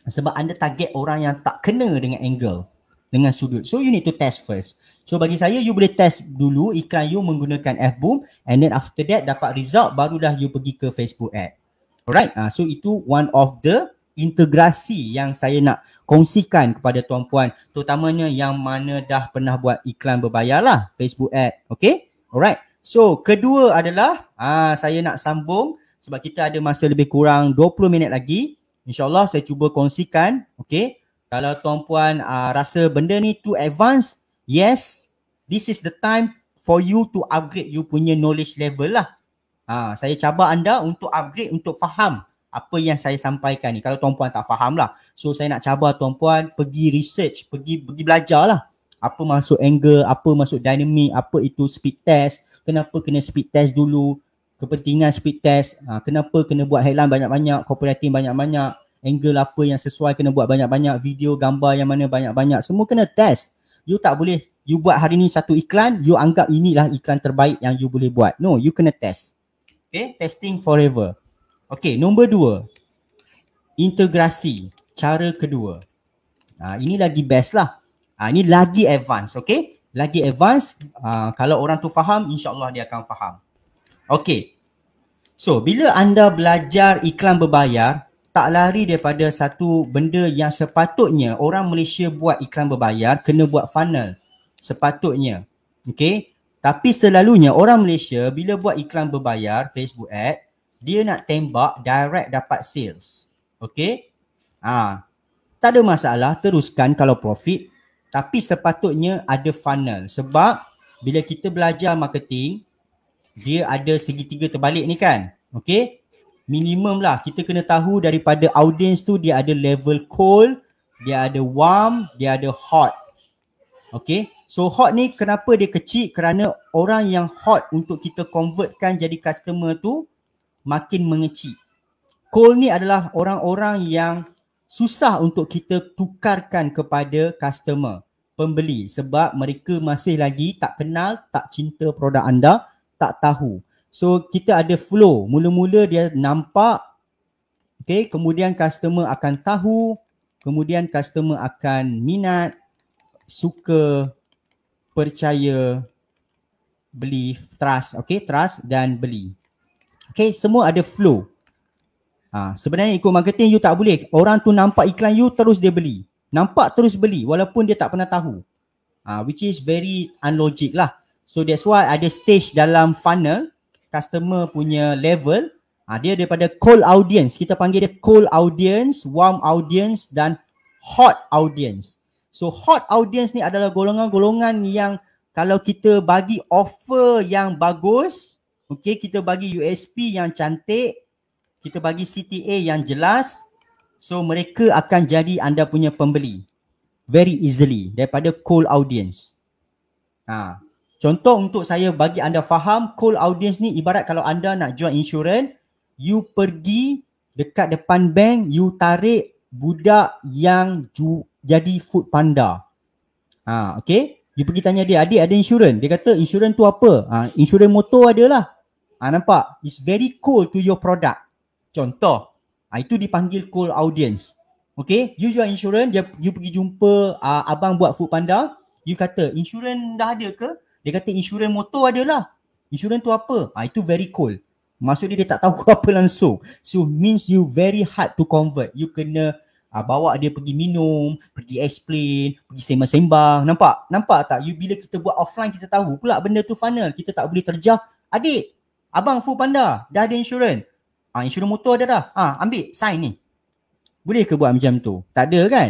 sebab anda target orang yang tak kena dengan angle dengan sudut so you need to test first so bagi saya you boleh test dulu iklan you menggunakan F-boom and then after that dapat result barulah you pergi ke Facebook ad alright uh, so itu one of the integrasi yang saya nak kongsikan kepada tuan-puan terutamanya yang mana dah pernah buat iklan berbayar lah Facebook ad okay alright so kedua adalah uh, saya nak sambung sebab kita ada masa lebih kurang 20 minit lagi InsyaAllah saya cuba kongsikan. Okay. Kalau tuan puan uh, ah, rasa benda ni too advance, yes, this is the time for you to upgrade you punya knowledge level lah. Ha, saya cabar anda untuk upgrade untuk faham apa yang saya sampaikan ni. Kalau tuan puan tak faham lah. So saya nak cabar tuan puan pergi research, pergi pergi belajar lah. Apa masuk angle, apa masuk dynamic, apa itu speed test, kenapa kena speed test dulu, kepentingan speed test ha, kenapa kena buat headline banyak-banyak copywriting banyak-banyak angle apa yang sesuai kena buat banyak-banyak video gambar yang mana banyak-banyak semua kena test you tak boleh you buat hari ni satu iklan you anggap inilah iklan terbaik yang you boleh buat no you kena test okay testing forever okay nombor dua integrasi cara kedua ha, ini lagi best lah ha, ini lagi advance okay lagi advance ha, kalau orang tu faham insyaAllah dia akan faham Okay. So, bila anda belajar iklan berbayar, tak lari daripada satu benda yang sepatutnya orang Malaysia buat iklan berbayar, kena buat funnel. Sepatutnya. Okay. Tapi selalunya orang Malaysia bila buat iklan berbayar, Facebook ad, dia nak tembak direct dapat sales. Okay. Ah, ha. Tak ada masalah, teruskan kalau profit. Tapi sepatutnya ada funnel. Sebab bila kita belajar marketing, dia ada segitiga terbalik ni kan. Okay. Minimum lah kita kena tahu daripada audience tu dia ada level cold, dia ada warm, dia ada hot. Okay. So hot ni kenapa dia kecil? Kerana orang yang hot untuk kita convertkan jadi customer tu makin mengecil. Cold ni adalah orang-orang yang susah untuk kita tukarkan kepada customer, pembeli sebab mereka masih lagi tak kenal, tak cinta produk anda, tak tahu. So kita ada flow. Mula-mula dia nampak okay, kemudian customer akan tahu, kemudian customer akan minat, suka, percaya, belief, trust, okay, trust dan beli. Okay, semua ada flow. Ha, sebenarnya ikut marketing you tak boleh. Orang tu nampak iklan you terus dia beli. Nampak terus beli walaupun dia tak pernah tahu. Ha, which is very unlogic lah. So that's why ada stage dalam funnel customer punya level ha, dia daripada cold audience kita panggil dia cold audience, warm audience dan hot audience. So hot audience ni adalah golongan-golongan yang kalau kita bagi offer yang bagus, okay kita bagi USP yang cantik, kita bagi CTA yang jelas, so mereka akan jadi anda punya pembeli very easily daripada cold audience. Ha, Contoh untuk saya bagi anda faham cold audience ni ibarat kalau anda nak jual insurans you pergi dekat depan bank you tarik budak yang ju- jadi food panda. Ha okey, you pergi tanya dia adik ada insurans. Dia kata insurans tu apa? Ha insurans motor adalah. Ha nampak? It's very cool to your product. Contoh, ha, itu dipanggil cold audience. Okey, you jual insurans, dia you pergi jumpa uh, abang buat food panda, you kata insurans dah ada ke? Dia kata insurans motor adalah. Insurans tu apa? Ha, itu very cold. Maksud dia dia tak tahu apa langsung. So means you very hard to convert. You kena ha, bawa dia pergi minum, pergi explain, pergi sembang-sembang. Nampak? Nampak tak? You bila kita buat offline kita tahu pula benda tu funnel. Kita tak boleh terjah. Adik, abang full panda. Dah ada insurans. Ha, insurans motor ada dah. Ha, ambil sign ni. Boleh ke buat macam tu? Tak ada kan?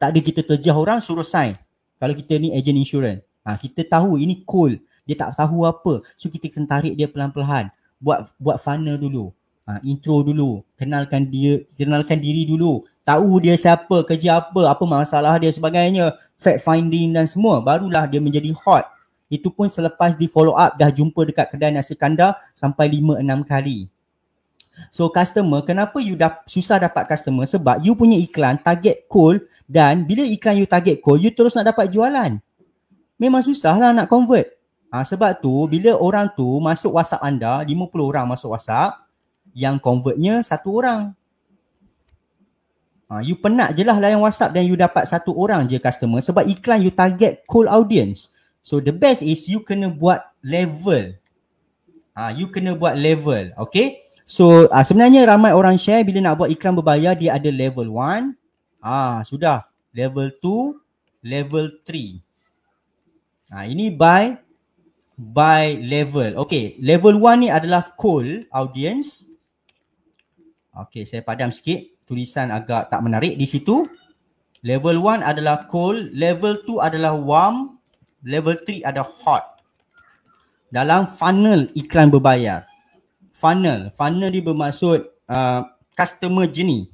Tak ada kita terjah orang suruh sign. Kalau kita ni agent insurans. Ha, kita tahu ini cold. Dia tak tahu apa. So kita kena tarik dia pelan-pelan. Buat buat funnel dulu. Ha, intro dulu. Kenalkan dia, kenalkan diri dulu. Tahu dia siapa, kerja apa, apa masalah dia sebagainya. Fact finding dan semua. Barulah dia menjadi hot. Itu pun selepas di follow up dah jumpa dekat kedai nasi kandar sampai 5-6 kali. So customer, kenapa you dah susah dapat customer? Sebab you punya iklan target cold dan bila iklan you target cold, you terus nak dapat jualan memang susahlah nak convert. Ha, sebab tu bila orang tu masuk WhatsApp anda, 50 orang masuk WhatsApp, yang convertnya satu orang. Ha, you penat je lah layan WhatsApp dan you dapat satu orang je customer sebab iklan you target cold audience. So the best is you kena buat level. Ha, you kena buat level. Okay. So ha, sebenarnya ramai orang share bila nak buat iklan berbayar dia ada level 1. Ha, sudah. Level 2. Level 3. Ha, ini by by level. Okay, level one ni adalah cold audience. Okay, saya padam sikit. Tulisan agak tak menarik di situ. Level one adalah cold. Level two adalah warm. Level three ada hot. Dalam funnel iklan berbayar. Funnel. Funnel dia bermaksud uh, customer journey.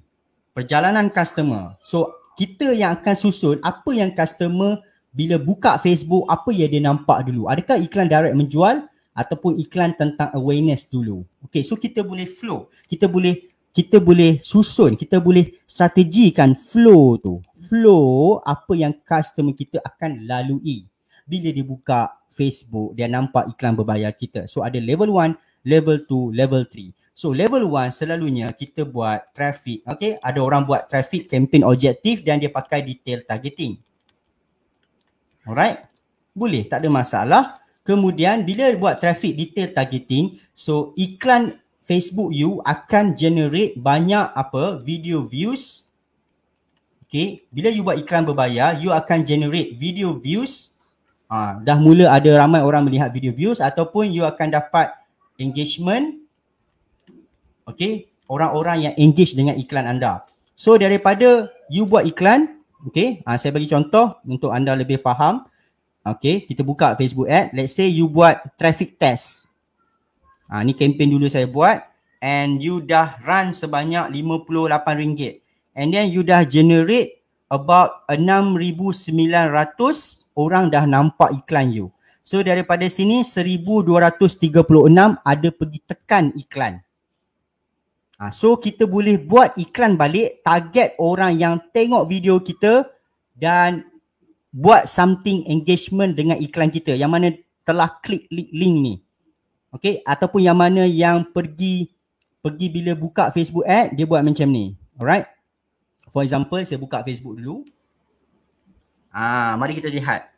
Perjalanan customer. So, kita yang akan susun apa yang customer bila buka Facebook apa yang dia nampak dulu adakah iklan direct menjual ataupun iklan tentang awareness dulu okey so kita boleh flow kita boleh kita boleh susun kita boleh strategikan flow tu flow apa yang customer kita akan lalui bila dia buka Facebook dia nampak iklan berbayar kita so ada level 1 level 2 level 3 So level 1 selalunya kita buat traffic. Okay, ada orang buat traffic campaign objektif dan dia pakai detail targeting. Alright? Boleh, tak ada masalah. Kemudian bila buat traffic detail targeting, so iklan Facebook you akan generate banyak apa video views. Okay, bila you buat iklan berbayar, you akan generate video views. Ha, dah mula ada ramai orang melihat video views ataupun you akan dapat engagement. Okay, orang-orang yang engage dengan iklan anda. So daripada you buat iklan, Okay, uh, ah, saya bagi contoh untuk anda lebih faham. Okay, kita buka Facebook ad. Let's say you buat traffic test. Ha, ni campaign dulu saya buat and you dah run sebanyak RM58 and then you dah generate about 6,900 orang dah nampak iklan you. So daripada sini 1,236 ada pergi tekan iklan. Ha, so kita boleh buat iklan balik target orang yang tengok video kita dan buat something engagement dengan iklan kita yang mana telah klik link ni. Okay ataupun yang mana yang pergi pergi bila buka Facebook ad dia buat macam ni. Alright. For example saya buka Facebook dulu. Ah, mari kita lihat.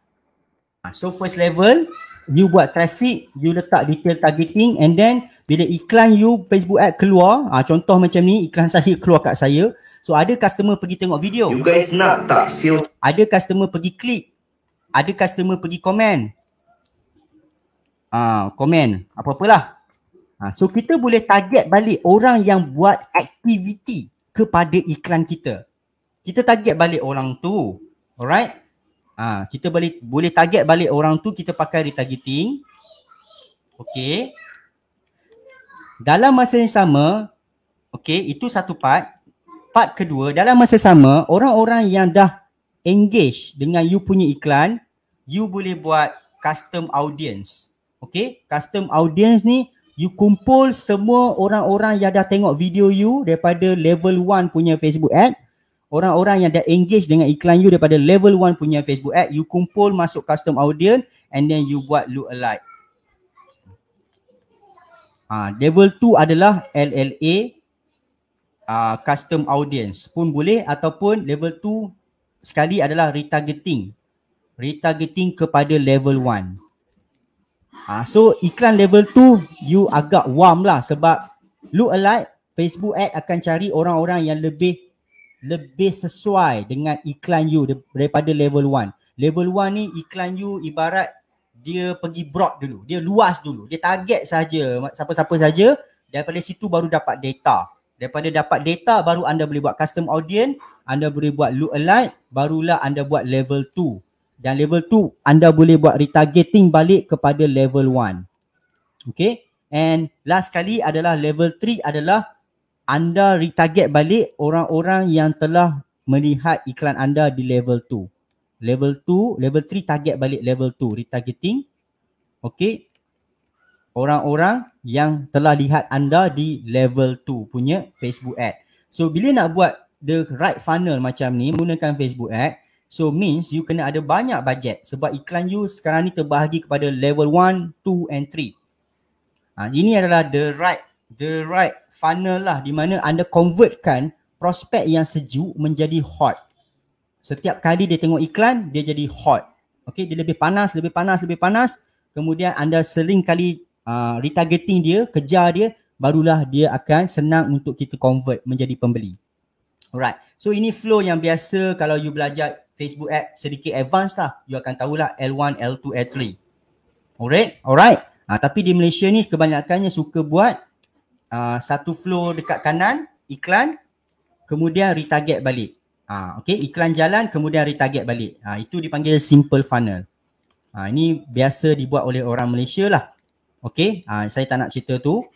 Ha, so first level you buat traffic, you letak detail targeting and then bila iklan you Facebook ad keluar ha, contoh macam ni iklan saya keluar kat saya so ada customer pergi tengok video you guys nak tak seal ada customer pergi klik ada customer pergi komen ah ha, komen apa-apalah ha, so kita boleh target balik orang yang buat aktiviti kepada iklan kita kita target balik orang tu alright ha, kita boleh boleh target balik orang tu kita pakai retargeting okay? dalam masa yang sama okey itu satu part part kedua dalam masa sama orang-orang yang dah engage dengan you punya iklan you boleh buat custom audience okey custom audience ni you kumpul semua orang-orang yang dah tengok video you daripada level 1 punya Facebook ad orang-orang yang dah engage dengan iklan you daripada level 1 punya Facebook ad you kumpul masuk custom audience and then you buat look alike Uh, level 2 adalah LLA uh, ah, custom audience pun boleh ataupun level 2 sekali adalah retargeting. Retargeting kepada level 1. Uh, ah, so iklan level 2 you agak warm lah sebab look alike Facebook ad akan cari orang-orang yang lebih lebih sesuai dengan iklan you daripada level 1. Level 1 ni iklan you ibarat dia pergi broad dulu dia luas dulu dia target saja siapa-siapa saja daripada situ baru dapat data daripada dapat data baru anda boleh buat custom audience anda boleh buat look alike barulah anda buat level 2 dan level 2 anda boleh buat retargeting balik kepada level 1 okay and last kali adalah level 3 adalah anda retarget balik orang-orang yang telah melihat iklan anda di level 2 level 2, level 3 target balik level 2 retargeting. Okay. Orang-orang yang telah lihat anda di level 2 punya Facebook ad. So bila nak buat the right funnel macam ni menggunakan Facebook ad, so means you kena ada banyak budget sebab iklan you sekarang ni terbahagi kepada level 1, 2 and 3. Ha, ini adalah the right the right funnel lah di mana anda convertkan prospek yang sejuk menjadi hot setiap kali dia tengok iklan dia jadi hot okey dia lebih panas lebih panas lebih panas kemudian anda sering kali uh, retargeting dia kejar dia barulah dia akan senang untuk kita convert menjadi pembeli alright so ini flow yang biasa kalau you belajar Facebook ad sedikit advance lah you akan tahulah L1 L2 L3 alright alright uh, tapi di Malaysia ni kebanyakannya suka buat uh, satu flow dekat kanan iklan kemudian retarget balik Ha, okay, iklan jalan kemudian retarget balik. Ha, itu dipanggil simple funnel. Ha, ini biasa dibuat oleh orang Malaysia lah. Okay, ha, saya tak nak cerita tu.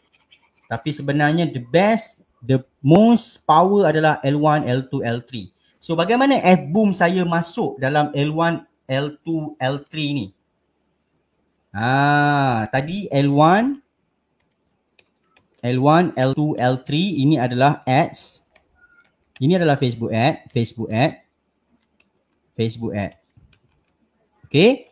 Tapi sebenarnya the best, the most power adalah L1, L2, L3. So bagaimana F-boom saya masuk dalam L1, L2, L3 ni? Ha, tadi L1, L1, L2, L3 ini adalah ads. Ini adalah Facebook ad, Facebook ad, Facebook ad. Okay.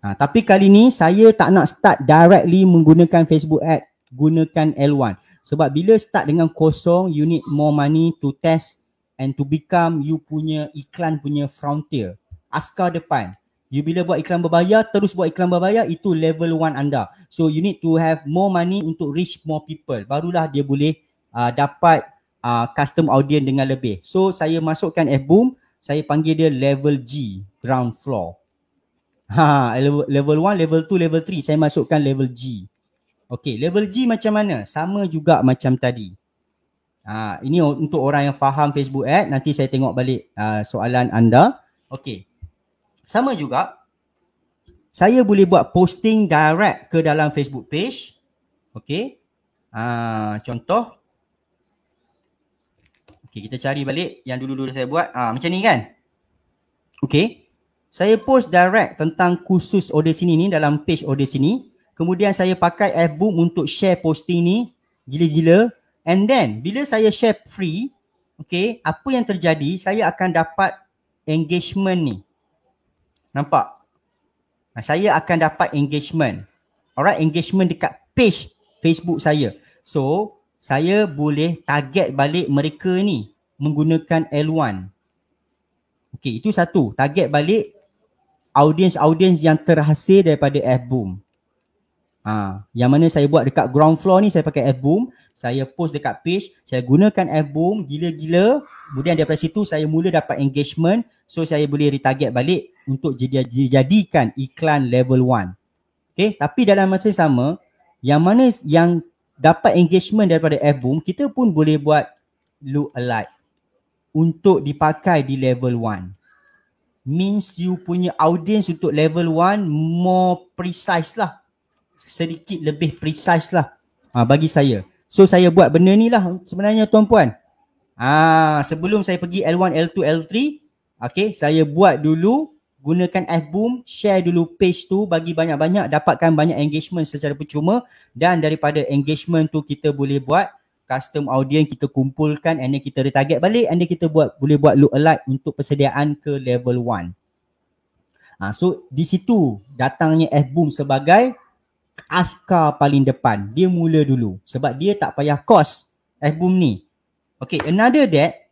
Ha, tapi kali ni saya tak nak start directly menggunakan Facebook ad, gunakan L1. Sebab bila start dengan kosong, you need more money to test and to become you punya iklan punya frontier. Askar depan. You bila buat iklan berbayar, terus buat iklan berbayar, itu level one anda. So you need to have more money untuk reach more people. Barulah dia boleh uh, dapat uh, custom audience dengan lebih. So saya masukkan F-Boom, saya panggil dia level G, ground floor. Ha, level 1, level 2, level 3 saya masukkan level G. Okay, level G macam mana? Sama juga macam tadi. Ha, ini untuk orang yang faham Facebook ad, nanti saya tengok balik uh, soalan anda. Okay, sama juga saya boleh buat posting direct ke dalam Facebook page. Okay, ha, uh, contoh Okay, kita cari balik yang dulu-dulu saya buat. Ah, macam ni kan? Okay. Saya post direct tentang khusus order sini ni dalam page order sini. Kemudian saya pakai Fboom untuk share posting ni gila-gila. And then bila saya share free, okay, apa yang terjadi saya akan dapat engagement ni. Nampak? Saya akan dapat engagement. Alright, engagement dekat page Facebook saya. So, saya boleh target balik mereka ni menggunakan L1. Okey, itu satu. Target balik audience-audience yang terhasil daripada F-Boom. Ha, yang mana saya buat dekat ground floor ni saya pakai F-Boom. Saya post dekat page. Saya gunakan F-Boom gila-gila. Kemudian daripada situ saya mula dapat engagement. So saya boleh retarget balik untuk dijadikan iklan level 1. Okey, tapi dalam masa sama yang mana yang dapat engagement daripada Fboom, kita pun boleh buat look alike untuk dipakai di level 1. Means you punya audience untuk level 1 more precise lah. Sedikit lebih precise lah ha, bagi saya. So saya buat benda ni lah sebenarnya tuan-puan. Ha, sebelum saya pergi L1, L2, L3, okay, saya buat dulu gunakan FBOOM, share dulu page tu bagi banyak-banyak, dapatkan banyak engagement secara percuma dan daripada engagement tu kita boleh buat custom audience kita kumpulkan and then kita retarget balik and then kita buat boleh buat look alike untuk persediaan ke level 1. Ha, ah, so di situ datangnya FBOOM sebagai askar paling depan. Dia mula dulu sebab dia tak payah cost FBOOM ni. Okay another that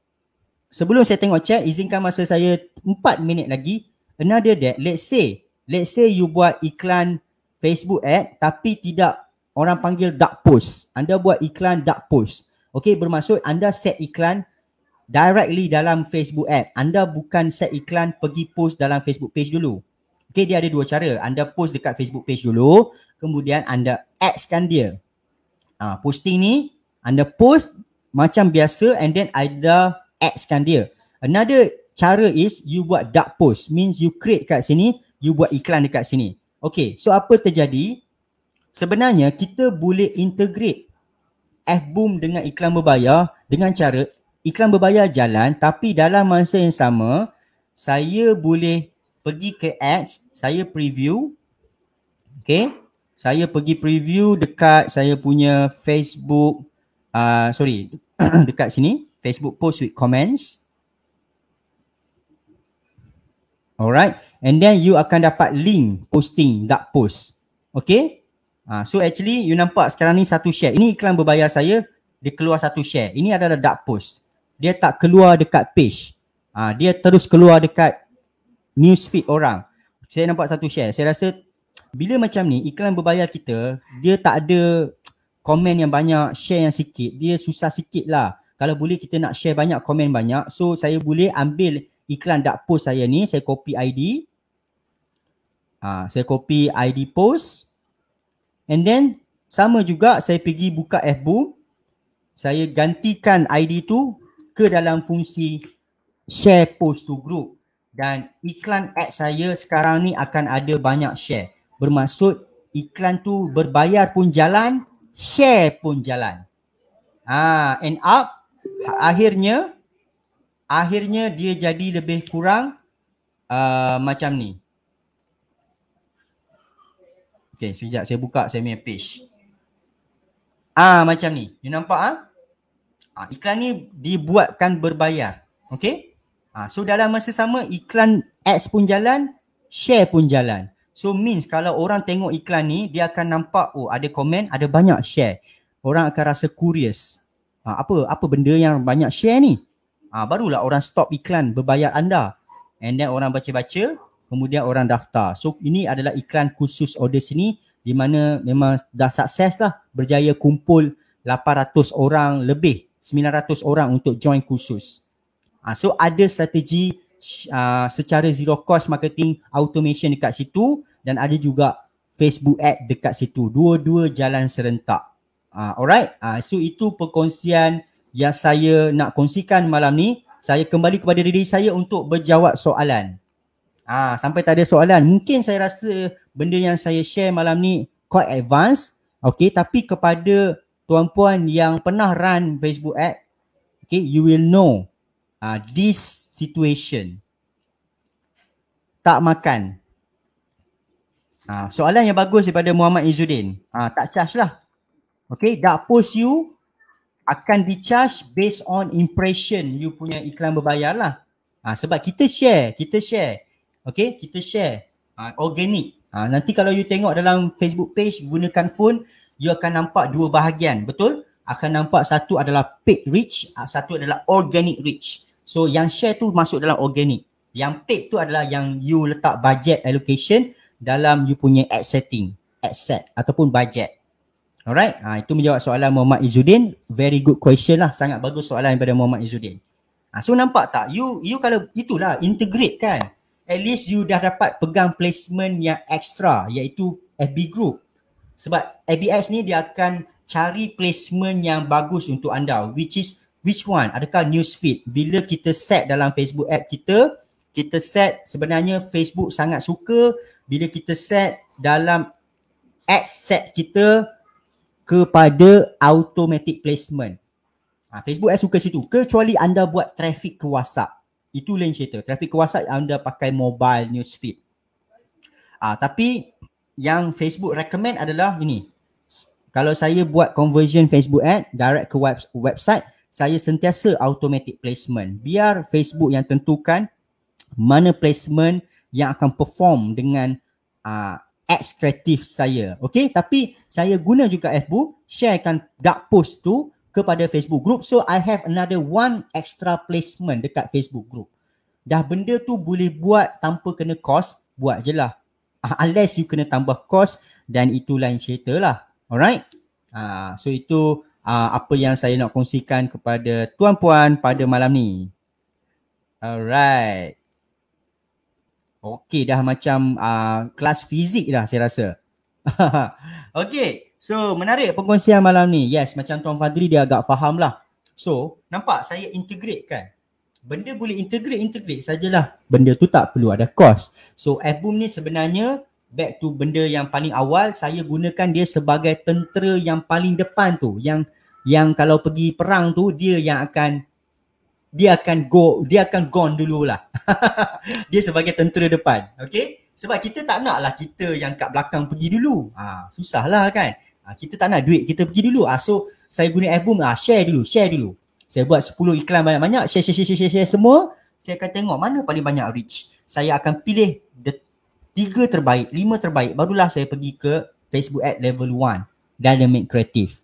sebelum saya tengok chat izinkan masa saya 4 minit lagi Another that let's say let's say you buat iklan Facebook ad tapi tidak orang panggil dark post. Anda buat iklan dark post. Okay bermaksud anda set iklan directly dalam Facebook ad. Anda bukan set iklan pergi post dalam Facebook page dulu. Okay dia ada dua cara. Anda post dekat Facebook page dulu. Kemudian anda adskan dia. Ha, posting ni anda post macam biasa and then either adskan dia. Another cara is you buat dark post means you create kat sini you buat iklan dekat sini okay so apa terjadi sebenarnya kita boleh integrate F Boom dengan iklan berbayar dengan cara iklan berbayar jalan tapi dalam masa yang sama saya boleh pergi ke ads saya preview okay saya pergi preview dekat saya punya Facebook uh, sorry dekat sini Facebook post with comments Alright. And then you akan dapat link posting dark post. Okay. Ha, so actually you nampak sekarang ni satu share. Ini iklan berbayar saya. Dia keluar satu share. Ini adalah dark post. Dia tak keluar dekat page. Ha, dia terus keluar dekat news feed orang. Saya nampak satu share. Saya rasa bila macam ni iklan berbayar kita dia tak ada komen yang banyak, share yang sikit. Dia susah sikit lah. Kalau boleh kita nak share banyak, komen banyak. So saya boleh ambil iklan dark post saya ni saya copy ID ha, saya copy ID post and then sama juga saya pergi buka FB, saya gantikan ID tu ke dalam fungsi share post to group dan iklan ad saya sekarang ni akan ada banyak share bermaksud iklan tu berbayar pun jalan share pun jalan ah ha, end up akhirnya akhirnya dia jadi lebih kurang uh, macam ni. Okay, sekejap saya buka saya punya page. Ah macam ni. You nampak ah? Ah iklan ni dibuatkan berbayar. Okay? Ah so dalam masa sama iklan ads pun jalan, share pun jalan. So means kalau orang tengok iklan ni, dia akan nampak oh ada komen, ada banyak share. Orang akan rasa curious. Ah apa apa benda yang banyak share ni? Ah, barulah orang stop iklan berbayar anda. And then orang baca-baca, kemudian orang daftar. So ini adalah iklan khusus order sini di mana memang dah sukses lah berjaya kumpul 800 orang lebih, 900 orang untuk join khusus. Ah, so ada strategi uh, secara zero cost marketing automation dekat situ dan ada juga Facebook ad dekat situ. Dua-dua jalan serentak. Uh, alright. Uh, so itu perkongsian yang saya nak kongsikan malam ni saya kembali kepada diri saya untuk berjawab soalan. Ah ha, sampai tak ada soalan. Mungkin saya rasa benda yang saya share malam ni quite advance. Okay, tapi kepada tuan-puan yang pernah run Facebook ad, okay, you will know uh, this situation. Tak makan. Ha, soalan yang bagus daripada Muhammad Izzuddin. Ha, ah, tak charge lah. Okay, dah post you akan di charge based on impression you punya iklan berbayar lah. Ha, sebab kita share, kita share. Okay, kita share. Ha, organic. Ha, nanti kalau you tengok dalam Facebook page gunakan phone, you akan nampak dua bahagian. Betul? Akan nampak satu adalah paid reach, ah, satu adalah organic reach. So yang share tu masuk dalam organic. Yang paid tu adalah yang you letak budget allocation dalam you punya ad setting, ad set ataupun budget. Alright, ha, itu menjawab soalan Muhammad Izzuddin. Very good question lah. Sangat bagus soalan daripada Muhammad Izzuddin. Ha, ah, so nampak tak? You you kalau itulah integrate kan. At least you dah dapat pegang placement yang extra iaitu FB Group. Sebab ABS ni dia akan cari placement yang bagus untuk anda which is which one? Adakah newsfeed? Bila kita set dalam Facebook app kita, kita set sebenarnya Facebook sangat suka bila kita set dalam ad set kita kepada automatic placement. Ha, Facebook ad eh suka situ. Kecuali anda buat traffic ke WhatsApp. Itu lain cerita. Traffic ke WhatsApp anda pakai mobile news feed. Ha, tapi yang Facebook recommend adalah ini. Kalau saya buat conversion Facebook ad direct ke web, website, saya sentiasa automatic placement. Biar Facebook yang tentukan mana placement yang akan perform dengan uh, ads saya. Okay, tapi saya guna juga Facebook, sharekan dark post tu kepada Facebook group. So I have another one extra placement dekat Facebook group. Dah benda tu boleh buat tanpa kena cost, buat je lah. Uh, unless you kena tambah cost dan itu lain cerita lah. Alright. Uh, so itu uh, apa yang saya nak kongsikan kepada tuan-puan pada malam ni. Alright. Okey, dah macam uh, kelas fizik dah saya rasa. Okey, So menarik pengkongsian malam ni. Yes macam Tuan Fadri dia agak faham lah. So nampak saya integrate kan. Benda boleh integrate, integrate sajalah. Benda tu tak perlu ada cost. So album ni sebenarnya back to benda yang paling awal saya gunakan dia sebagai tentera yang paling depan tu yang yang kalau pergi perang tu dia yang akan dia akan go dia akan gone dululah dia sebagai tentera depan okay? sebab kita tak nak lah kita yang kat belakang pergi dulu ha susahlah kan ha, kita tak nak duit kita pergi dulu ha, so saya guna album ha, share dulu share dulu saya buat 10 iklan banyak-banyak share share share share, share, semua saya akan tengok mana paling banyak reach saya akan pilih the tiga terbaik lima terbaik barulah saya pergi ke Facebook ad level one, dynamic creative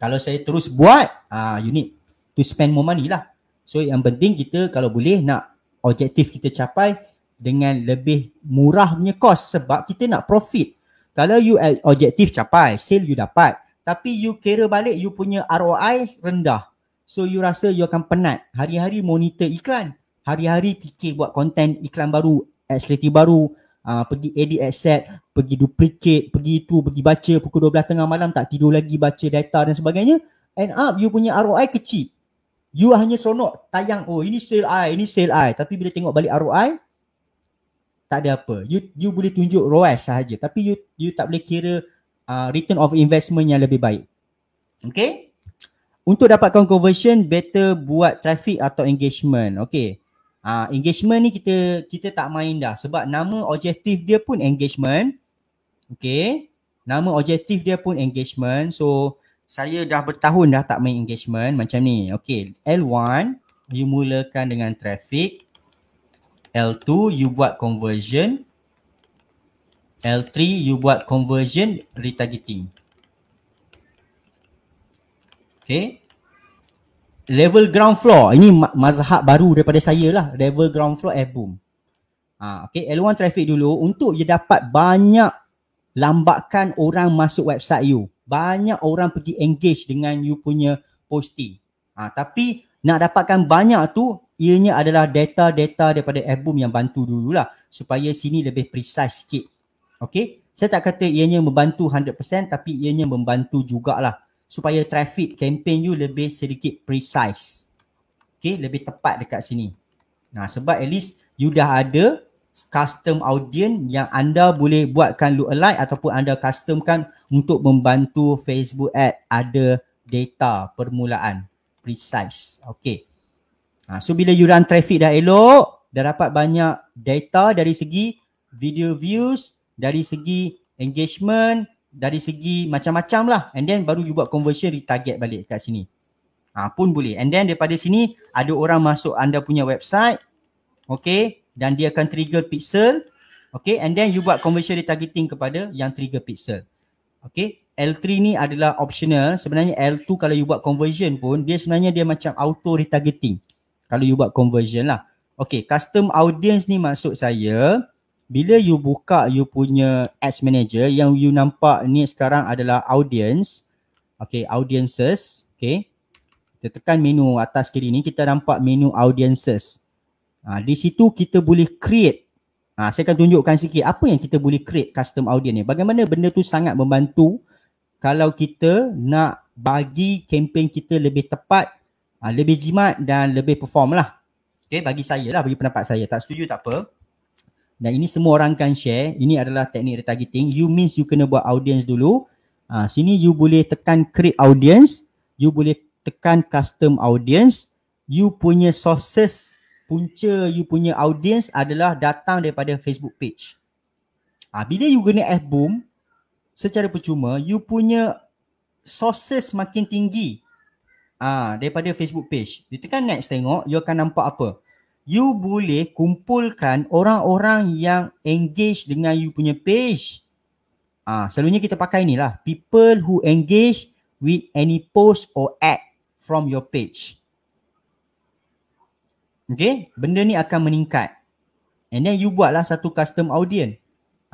kalau saya terus buat ha, you need to spend more money lah So yang penting kita kalau boleh nak objektif kita capai dengan lebih murah punya cost sebab kita nak profit. Kalau you objektif capai, sale you dapat. Tapi you kira balik you punya ROI rendah. So you rasa you akan penat. Hari-hari monitor iklan. Hari-hari fikir buat konten iklan baru, accelerator baru. Uh, pergi edit asset, pergi duplicate, pergi itu, pergi baca pukul 12 tengah malam tak tidur lagi baca data dan sebagainya. And up you punya ROI kecil you hanya seronok tayang oh ini sale I ini sale I tapi bila tengok balik ROI tak ada apa you you boleh tunjuk ROAS sahaja tapi you you tak boleh kira uh, return of investment yang lebih baik okay untuk dapatkan conversion better buat traffic atau engagement okay uh, engagement ni kita kita tak main dah sebab nama objektif dia pun engagement okay nama objektif dia pun engagement so saya dah bertahun dah tak main engagement macam ni. Okay, L1, you mulakan dengan traffic. L2, you buat conversion. L3, you buat conversion retargeting. Okay. Level ground floor. Ini mazhab baru daripada saya lah. Level ground floor, air eh, boom. Ha, okay, L1 traffic dulu. Untuk you dapat banyak lambakan orang masuk website you banyak orang pergi engage dengan you punya posting. Ha, tapi nak dapatkan banyak tu ianya adalah data-data daripada album yang bantu dululah supaya sini lebih precise sikit. Okay. Saya tak kata ianya membantu 100% tapi ianya membantu jugalah supaya traffic campaign you lebih sedikit precise. Okay. Lebih tepat dekat sini. Nah, ha, sebab at least you dah ada custom audience yang anda boleh buatkan look alike ataupun anda customkan untuk membantu Facebook ad ada data permulaan precise. okey. Ha, so bila you run traffic dah elok, dah dapat banyak data dari segi video views, dari segi engagement, dari segi macam-macam lah. And then baru you buat conversion retarget balik kat sini. Ha, pun boleh. And then daripada sini ada orang masuk anda punya website. okey dan dia akan trigger pixel okay and then you buat conversion retargeting kepada yang trigger pixel okay L3 ni adalah optional sebenarnya L2 kalau you buat conversion pun dia sebenarnya dia macam auto retargeting kalau you buat conversion lah okay custom audience ni maksud saya bila you buka you punya ads manager yang you nampak ni sekarang adalah audience okay audiences okay kita tekan menu atas kiri ni kita nampak menu audiences Ha, di situ kita boleh create ha, saya akan tunjukkan sikit apa yang kita boleh create custom audience ni. Bagaimana benda tu sangat membantu kalau kita nak bagi campaign kita lebih tepat, ha, lebih jimat dan lebih perform lah. Okay, bagi saya lah, bagi pendapat saya. Tak setuju tak apa. Dan ini semua orang kan share. Ini adalah teknik retargeting. You means you kena buat audience dulu. Ha, sini you boleh tekan create audience. You boleh tekan custom audience. You punya sources punca you punya audience adalah datang daripada Facebook page. Ha, bila you guna F-boom, secara percuma, you punya sources makin tinggi ah ha, daripada Facebook page. You tekan next tengok, you akan nampak apa. You boleh kumpulkan orang-orang yang engage dengan you punya page. Ah, ha, selalunya kita pakai inilah. People who engage with any post or ad from your page. Okay, benda ni akan meningkat. And then you buatlah satu custom audience.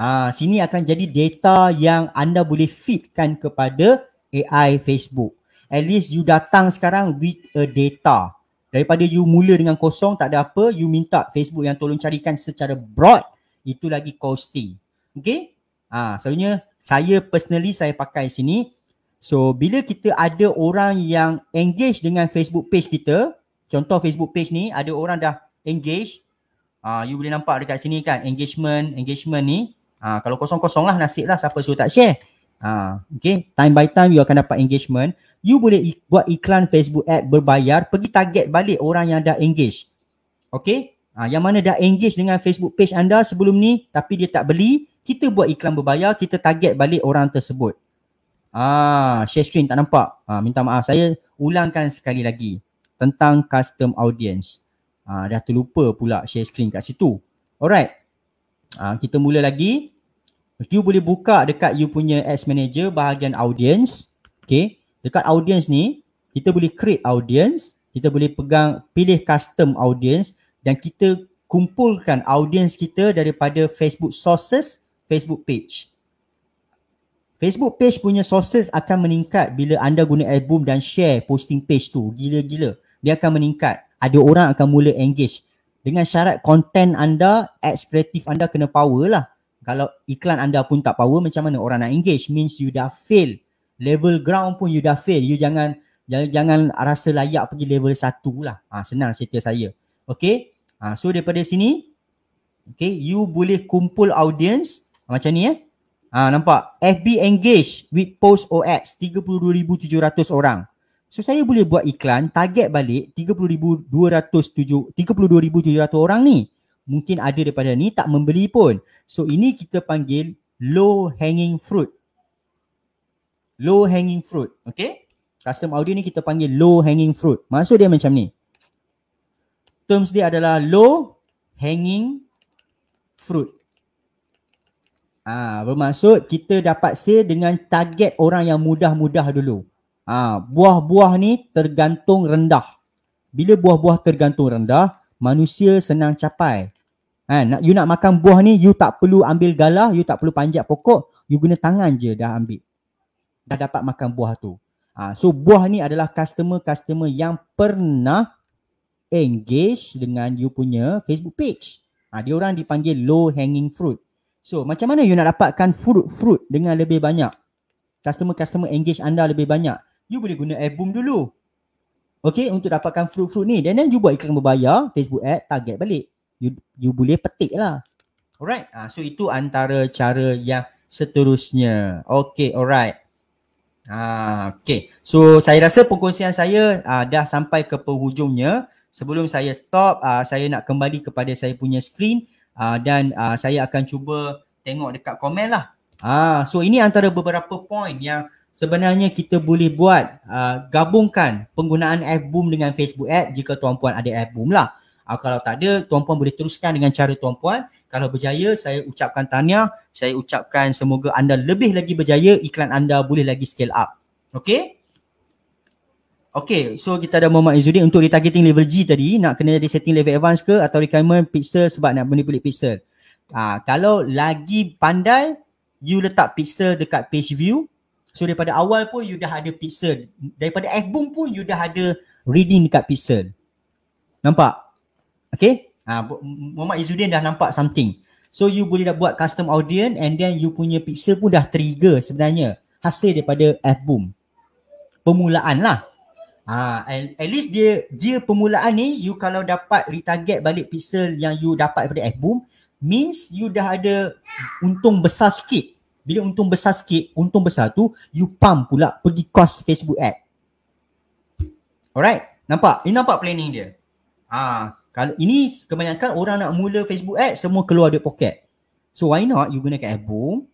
Ha, sini akan jadi data yang anda boleh feedkan kepada AI Facebook. At least you datang sekarang with a data. Daripada you mula dengan kosong tak ada apa, you minta Facebook yang tolong carikan secara broad, itu lagi costing. Okay? Ha, ah, selalunya saya personally saya pakai sini. So bila kita ada orang yang engage dengan Facebook page kita, contoh Facebook page ni ada orang dah engage uh, you boleh nampak dekat sini kan engagement engagement ni uh, kalau kosong-kosong lah nasib lah siapa suruh tak share uh, okay time by time you akan dapat engagement you boleh buat iklan Facebook ad berbayar pergi target balik orang yang dah engage okay Ha, yang mana dah engage dengan Facebook page anda sebelum ni tapi dia tak beli, kita buat iklan berbayar, kita target balik orang tersebut. Ah, ha, share screen tak nampak. Ah, ha, minta maaf. Saya ulangkan sekali lagi tentang custom audience. Ha, dah terlupa pula share screen kat situ. Alright. Ha, kita mula lagi. You boleh buka dekat you punya ads manager bahagian audience. Okay. Dekat audience ni, kita boleh create audience. Kita boleh pegang pilih custom audience dan kita kumpulkan audience kita daripada Facebook sources, Facebook page. Facebook page punya sources akan meningkat bila anda guna album dan share posting page tu. Gila-gila dia akan meningkat. Ada orang akan mula engage. Dengan syarat konten anda, ads kreatif anda kena power lah. Kalau iklan anda pun tak power, macam mana orang nak engage? Means you dah fail. Level ground pun you dah fail. You jangan jangan, jangan rasa layak pergi level satu lah. Ha, senang cerita saya. Okay. Ha, so daripada sini, okay, you boleh kumpul audience macam ni eh. Ha, nampak? FB engage with post or ads 32,700 orang. So saya boleh buat iklan target balik 32,207 32,700 orang ni. Mungkin ada daripada ni tak membeli pun. So ini kita panggil low hanging fruit. Low hanging fruit. Okay. Custom audio ni kita panggil low hanging fruit. Maksud dia macam ni. Terms dia adalah low hanging fruit. Ah, bermaksud kita dapat sale dengan target orang yang mudah-mudah dulu. Ha, buah-buah ni tergantung rendah. Bila buah-buah tergantung rendah, manusia senang capai. Ha, nak, you nak makan buah ni, you tak perlu ambil galah, you tak perlu panjat pokok, you guna tangan je dah ambil. Dah dapat makan buah tu. Ha, so buah ni adalah customer-customer yang pernah engage dengan you punya Facebook page. Ha, dia orang dipanggil low hanging fruit. So macam mana you nak dapatkan fruit-fruit dengan lebih banyak? Customer-customer engage anda lebih banyak you boleh guna album dulu. Okay, untuk dapatkan fruit-fruit ni. Then, then you buat iklan berbayar, Facebook ad, target balik. You, you boleh petik lah. Alright, ha, so itu antara cara yang seterusnya. Okay, alright. Ha, okay, so saya rasa perkongsian saya ha, dah sampai ke penghujungnya. Sebelum saya stop, ha, saya nak kembali kepada saya punya screen ha, dan ha, saya akan cuba tengok dekat komen lah. Ha, so ini antara beberapa point yang sebenarnya kita boleh buat uh, gabungkan penggunaan Fboom dengan Facebook Ad jika tuan puan ada Fboom lah. Uh, kalau tak ada, tuan puan boleh teruskan dengan cara tuan puan. Kalau berjaya, saya ucapkan tanya. Saya ucapkan semoga anda lebih lagi berjaya, iklan anda boleh lagi scale up. Okay? Okay, so kita ada Muhammad Izuddin untuk retargeting level G tadi, nak kena jadi setting level advance ke atau requirement pixel sebab nak benda pulih pixel. Uh, kalau lagi pandai, you letak pixel dekat page view, So daripada awal pun you dah ada pixel. Daripada F-boom pun you dah ada reading dekat pixel. Nampak? Okay? Ha, Muhammad Izzuddin dah nampak something. So you boleh dah buat custom audience and then you punya pixel pun dah trigger sebenarnya. Hasil daripada F-boom. Permulaan lah. Ha, at, at least dia dia pemulaan ni you kalau dapat retarget balik pixel yang you dapat daripada F-boom means you dah ada untung besar sikit bila untung besar sikit, untung besar tu, you pump pula pergi cost Facebook ad. Alright? Nampak? Ini nampak planning dia? Ha, kalau ini kebanyakan orang nak mula Facebook ad, semua keluar duit poket. So why not you gunakan album,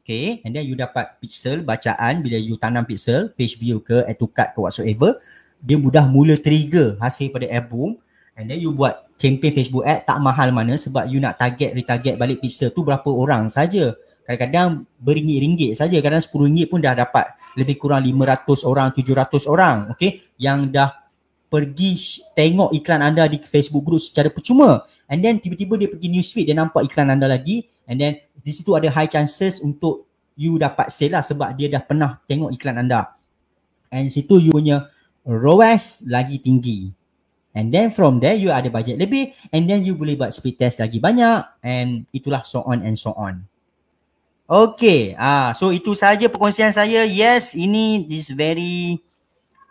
okay, and then you dapat pixel, bacaan, bila you tanam pixel, page view ke, add to cart ke whatsoever, dia mudah mula trigger hasil pada album, and then you buat campaign Facebook ad tak mahal mana sebab you nak target, retarget balik pixel tu berapa orang saja kadang-kadang beringgit ringgit saja kadang 10 ringgit pun dah dapat lebih kurang 500 orang 700 orang okay? yang dah pergi tengok iklan anda di Facebook group secara percuma and then tiba-tiba dia pergi newsfeed feed dia nampak iklan anda lagi and then di situ ada high chances untuk you dapat sale lah sebab dia dah pernah tengok iklan anda and situ you punya ROAS lagi tinggi And then from there you ada budget lebih and then you boleh buat speed test lagi banyak and itulah so on and so on. Okay. Ah, so itu saja perkongsian saya. Yes, ini is very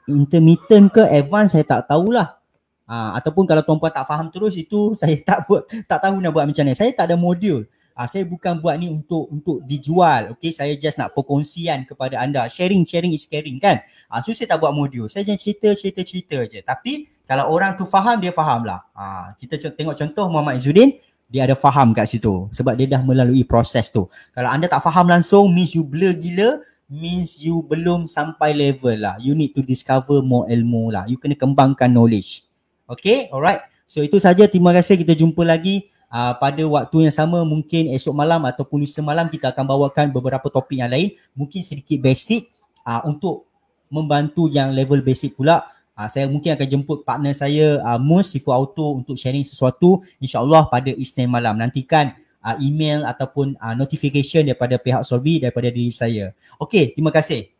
intermittent ke advance saya tak tahulah. Ah, ataupun kalau tuan-puan tak faham terus itu saya tak buat tak tahu nak buat macam mana. Saya tak ada modul. Ah, saya bukan buat ni untuk untuk dijual. Okay, saya just nak perkongsian kepada anda. Sharing sharing is caring kan. Ah, so saya tak buat modul. Saya just cerita cerita cerita je. Tapi kalau orang tu faham dia faham lah. Ah, kita tengok contoh Muhammad Izzuddin dia ada faham kat situ sebab dia dah melalui proses tu kalau anda tak faham langsung means you blur gila means you belum sampai level lah you need to discover more ilmu lah you kena kembangkan knowledge okay alright so itu saja terima kasih kita jumpa lagi Uh, pada waktu yang sama mungkin esok malam ataupun semalam kita akan bawakan beberapa topik yang lain mungkin sedikit basic uh, untuk membantu yang level basic pula uh, saya mungkin akan jemput partner saya uh, Mus Sifu Auto untuk sharing sesuatu insyaallah pada Isnin malam nantikan uh, email ataupun uh, notification daripada pihak Solvi daripada diri saya Okay, terima kasih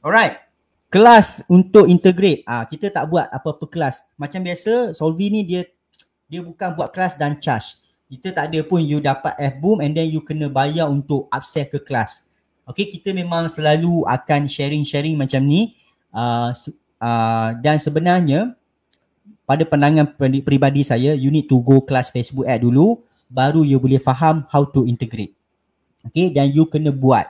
alright kelas untuk integrate uh, kita tak buat apa-apa kelas macam biasa Solvi ni dia dia bukan buat kelas dan charge kita tak ada pun you dapat F boom and then you kena bayar untuk upsell ke kelas Okay, kita memang selalu akan sharing-sharing macam ni. Uh, Ah, dan sebenarnya pada pandangan peribadi saya you need to go kelas Facebook ad dulu baru you boleh faham how to integrate. Okay dan you kena buat.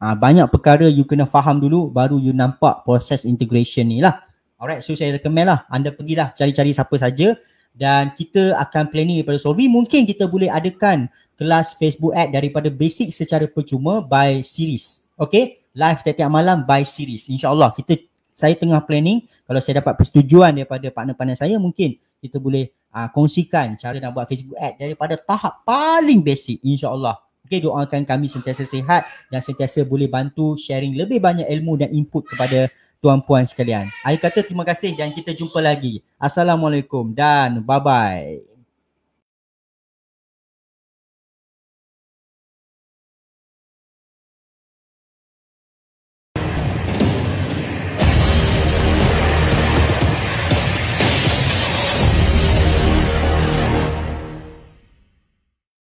Uh, banyak perkara you kena faham dulu baru you nampak proses integration ni lah. Alright so saya recommend lah anda pergilah cari-cari siapa saja dan kita akan planning daripada Solvi mungkin kita boleh adakan kelas Facebook ad daripada basic secara percuma by series. Okay live tiap-tiap malam by series. InsyaAllah kita saya tengah planning kalau saya dapat persetujuan daripada partner-partner saya mungkin kita boleh uh, kongsikan cara nak buat Facebook ad daripada tahap paling basic insyaAllah Okay, doakan kami sentiasa sihat dan sentiasa boleh bantu sharing lebih banyak ilmu dan input kepada tuan-puan sekalian. Saya kata terima kasih dan kita jumpa lagi. Assalamualaikum dan bye-bye.